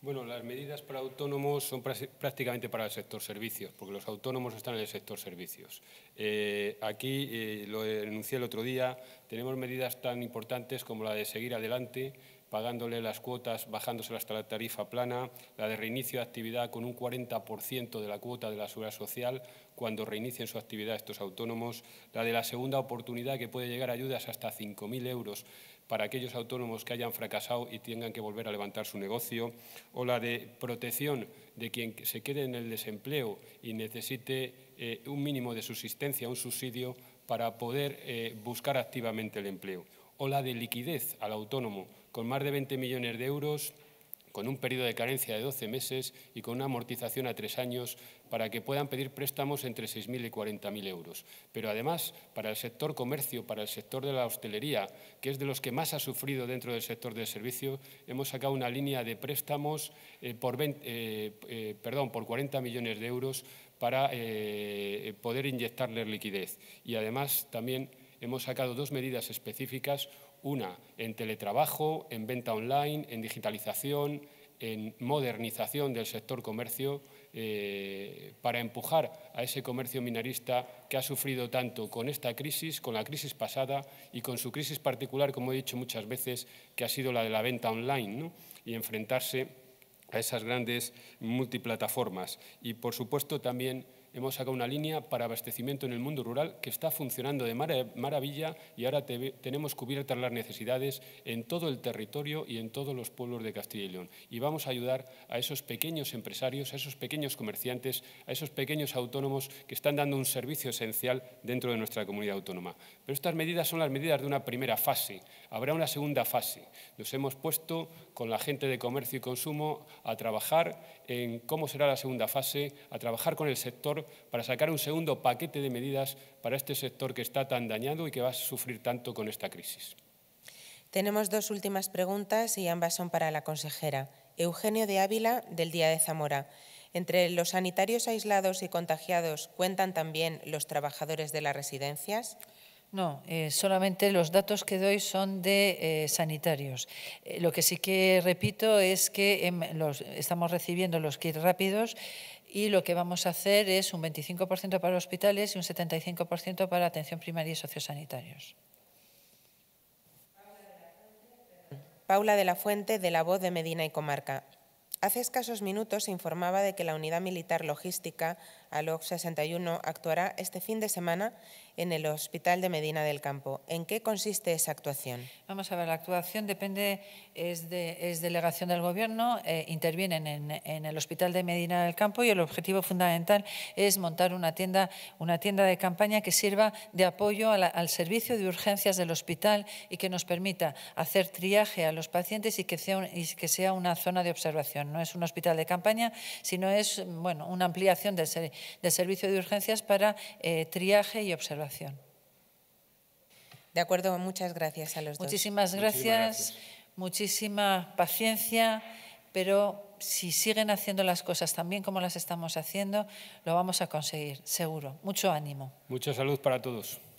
Bueno, las medidas para autónomos son prácticamente para el sector servicios, porque los autónomos están en el sector servicios. Eh, aquí, eh, lo enuncié el otro día, tenemos medidas tan importantes como la de seguir adelante pagándole las cuotas, bajándose hasta la tarifa plana, la de reinicio de actividad con un 40% de la cuota de la seguridad social cuando reinicien su actividad estos autónomos, la de la segunda oportunidad que puede llegar a ayudas hasta 5.000 euros para aquellos autónomos que hayan fracasado y tengan que volver a levantar su negocio, o la de protección de quien se quede en el desempleo y necesite eh, un mínimo de subsistencia, un subsidio para poder eh, buscar activamente el empleo, o la de liquidez al autónomo con más de 20 millones de euros, con un periodo de carencia de 12 meses y con una amortización a tres años para que puedan pedir préstamos entre 6.000 y 40.000 euros. Pero además, para el sector comercio, para el sector de la hostelería, que es de los que más ha sufrido dentro del sector del servicio, hemos sacado una línea de préstamos eh, por, eh, eh, por 40 millones de euros para poder inyectarles liquidez. Y además también hemos sacado dos medidas específicas, una, en teletrabajo, en venta online, en digitalización, en modernización del sector comercio, eh, para empujar a ese comercio minorista que ha sufrido tanto con esta crisis, con la crisis pasada y con su crisis particular, como he dicho muchas veces, que ha sido la de la venta online y enfrentarse a esas grandes multiplataformas. Y, por supuesto, también hemos sacado una línea para abastecimiento en el mundo rural que está funcionando de maravilla y ahora tenemos cubiertas las necesidades en todo el territorio y en todos los pueblos de Castilla y León. Y vamos a ayudar a esos pequeños empresarios, a esos pequeños comerciantes, a esos pequeños autónomos que están dando un servicio esencial dentro de nuestra comunidad autónoma. Pero estas medidas son las medidas de una primera fase. Habrá una segunda fase. Nos hemos puesto con la gente de comercio y consumo a trabajar en cómo será la segunda fase, a trabajar con el sector para sacar un segundo paquete de medidas para este sector que está tan dañado y que va a sufrir tanto con esta crisis. Tenemos dos últimas preguntas y ambas son para la consejera. Eugenio de Ávila, del Día de Zamora. ¿Entre los sanitarios aislados y contagiados cuentan también los trabajadores de las residencias? No, eh, solamente los datos que doy son de eh, sanitarios. Eh, lo que sí que repito es que em, los, estamos recibiendo los kits rápidos y lo que vamos a hacer es un 25% para hospitales y un 75% para atención primaria y sociosanitarios. Paula de la Fuente, de La Voz de Medina y Comarca. Hace escasos minutos se informaba de que la unidad militar logística ALOC 61 actuará este fin de semana en el Hospital de Medina del Campo. ¿En qué consiste esa actuación? Vamos a ver, la actuación depende, es, de, delegación del Gobierno, eh, intervienen en, el Hospital de Medina del Campo y el objetivo fundamental es montar una tienda, una tienda de campaña que sirva de apoyo al servicio de urgencias del hospital y que nos permita hacer triaje a los pacientes y que, sea que sea una zona de observación. No es un hospital de campaña, sino es bueno, una ampliación del, servicio del servicio de urgencias para eh, triaje y observación. De acuerdo, muchas gracias a los dos. Muchísimas gracias, muchísima paciencia, pero si siguen haciendo las cosas tan bien como las estamos haciendo, lo vamos a conseguir, seguro. Mucho ánimo. Mucha salud para todos.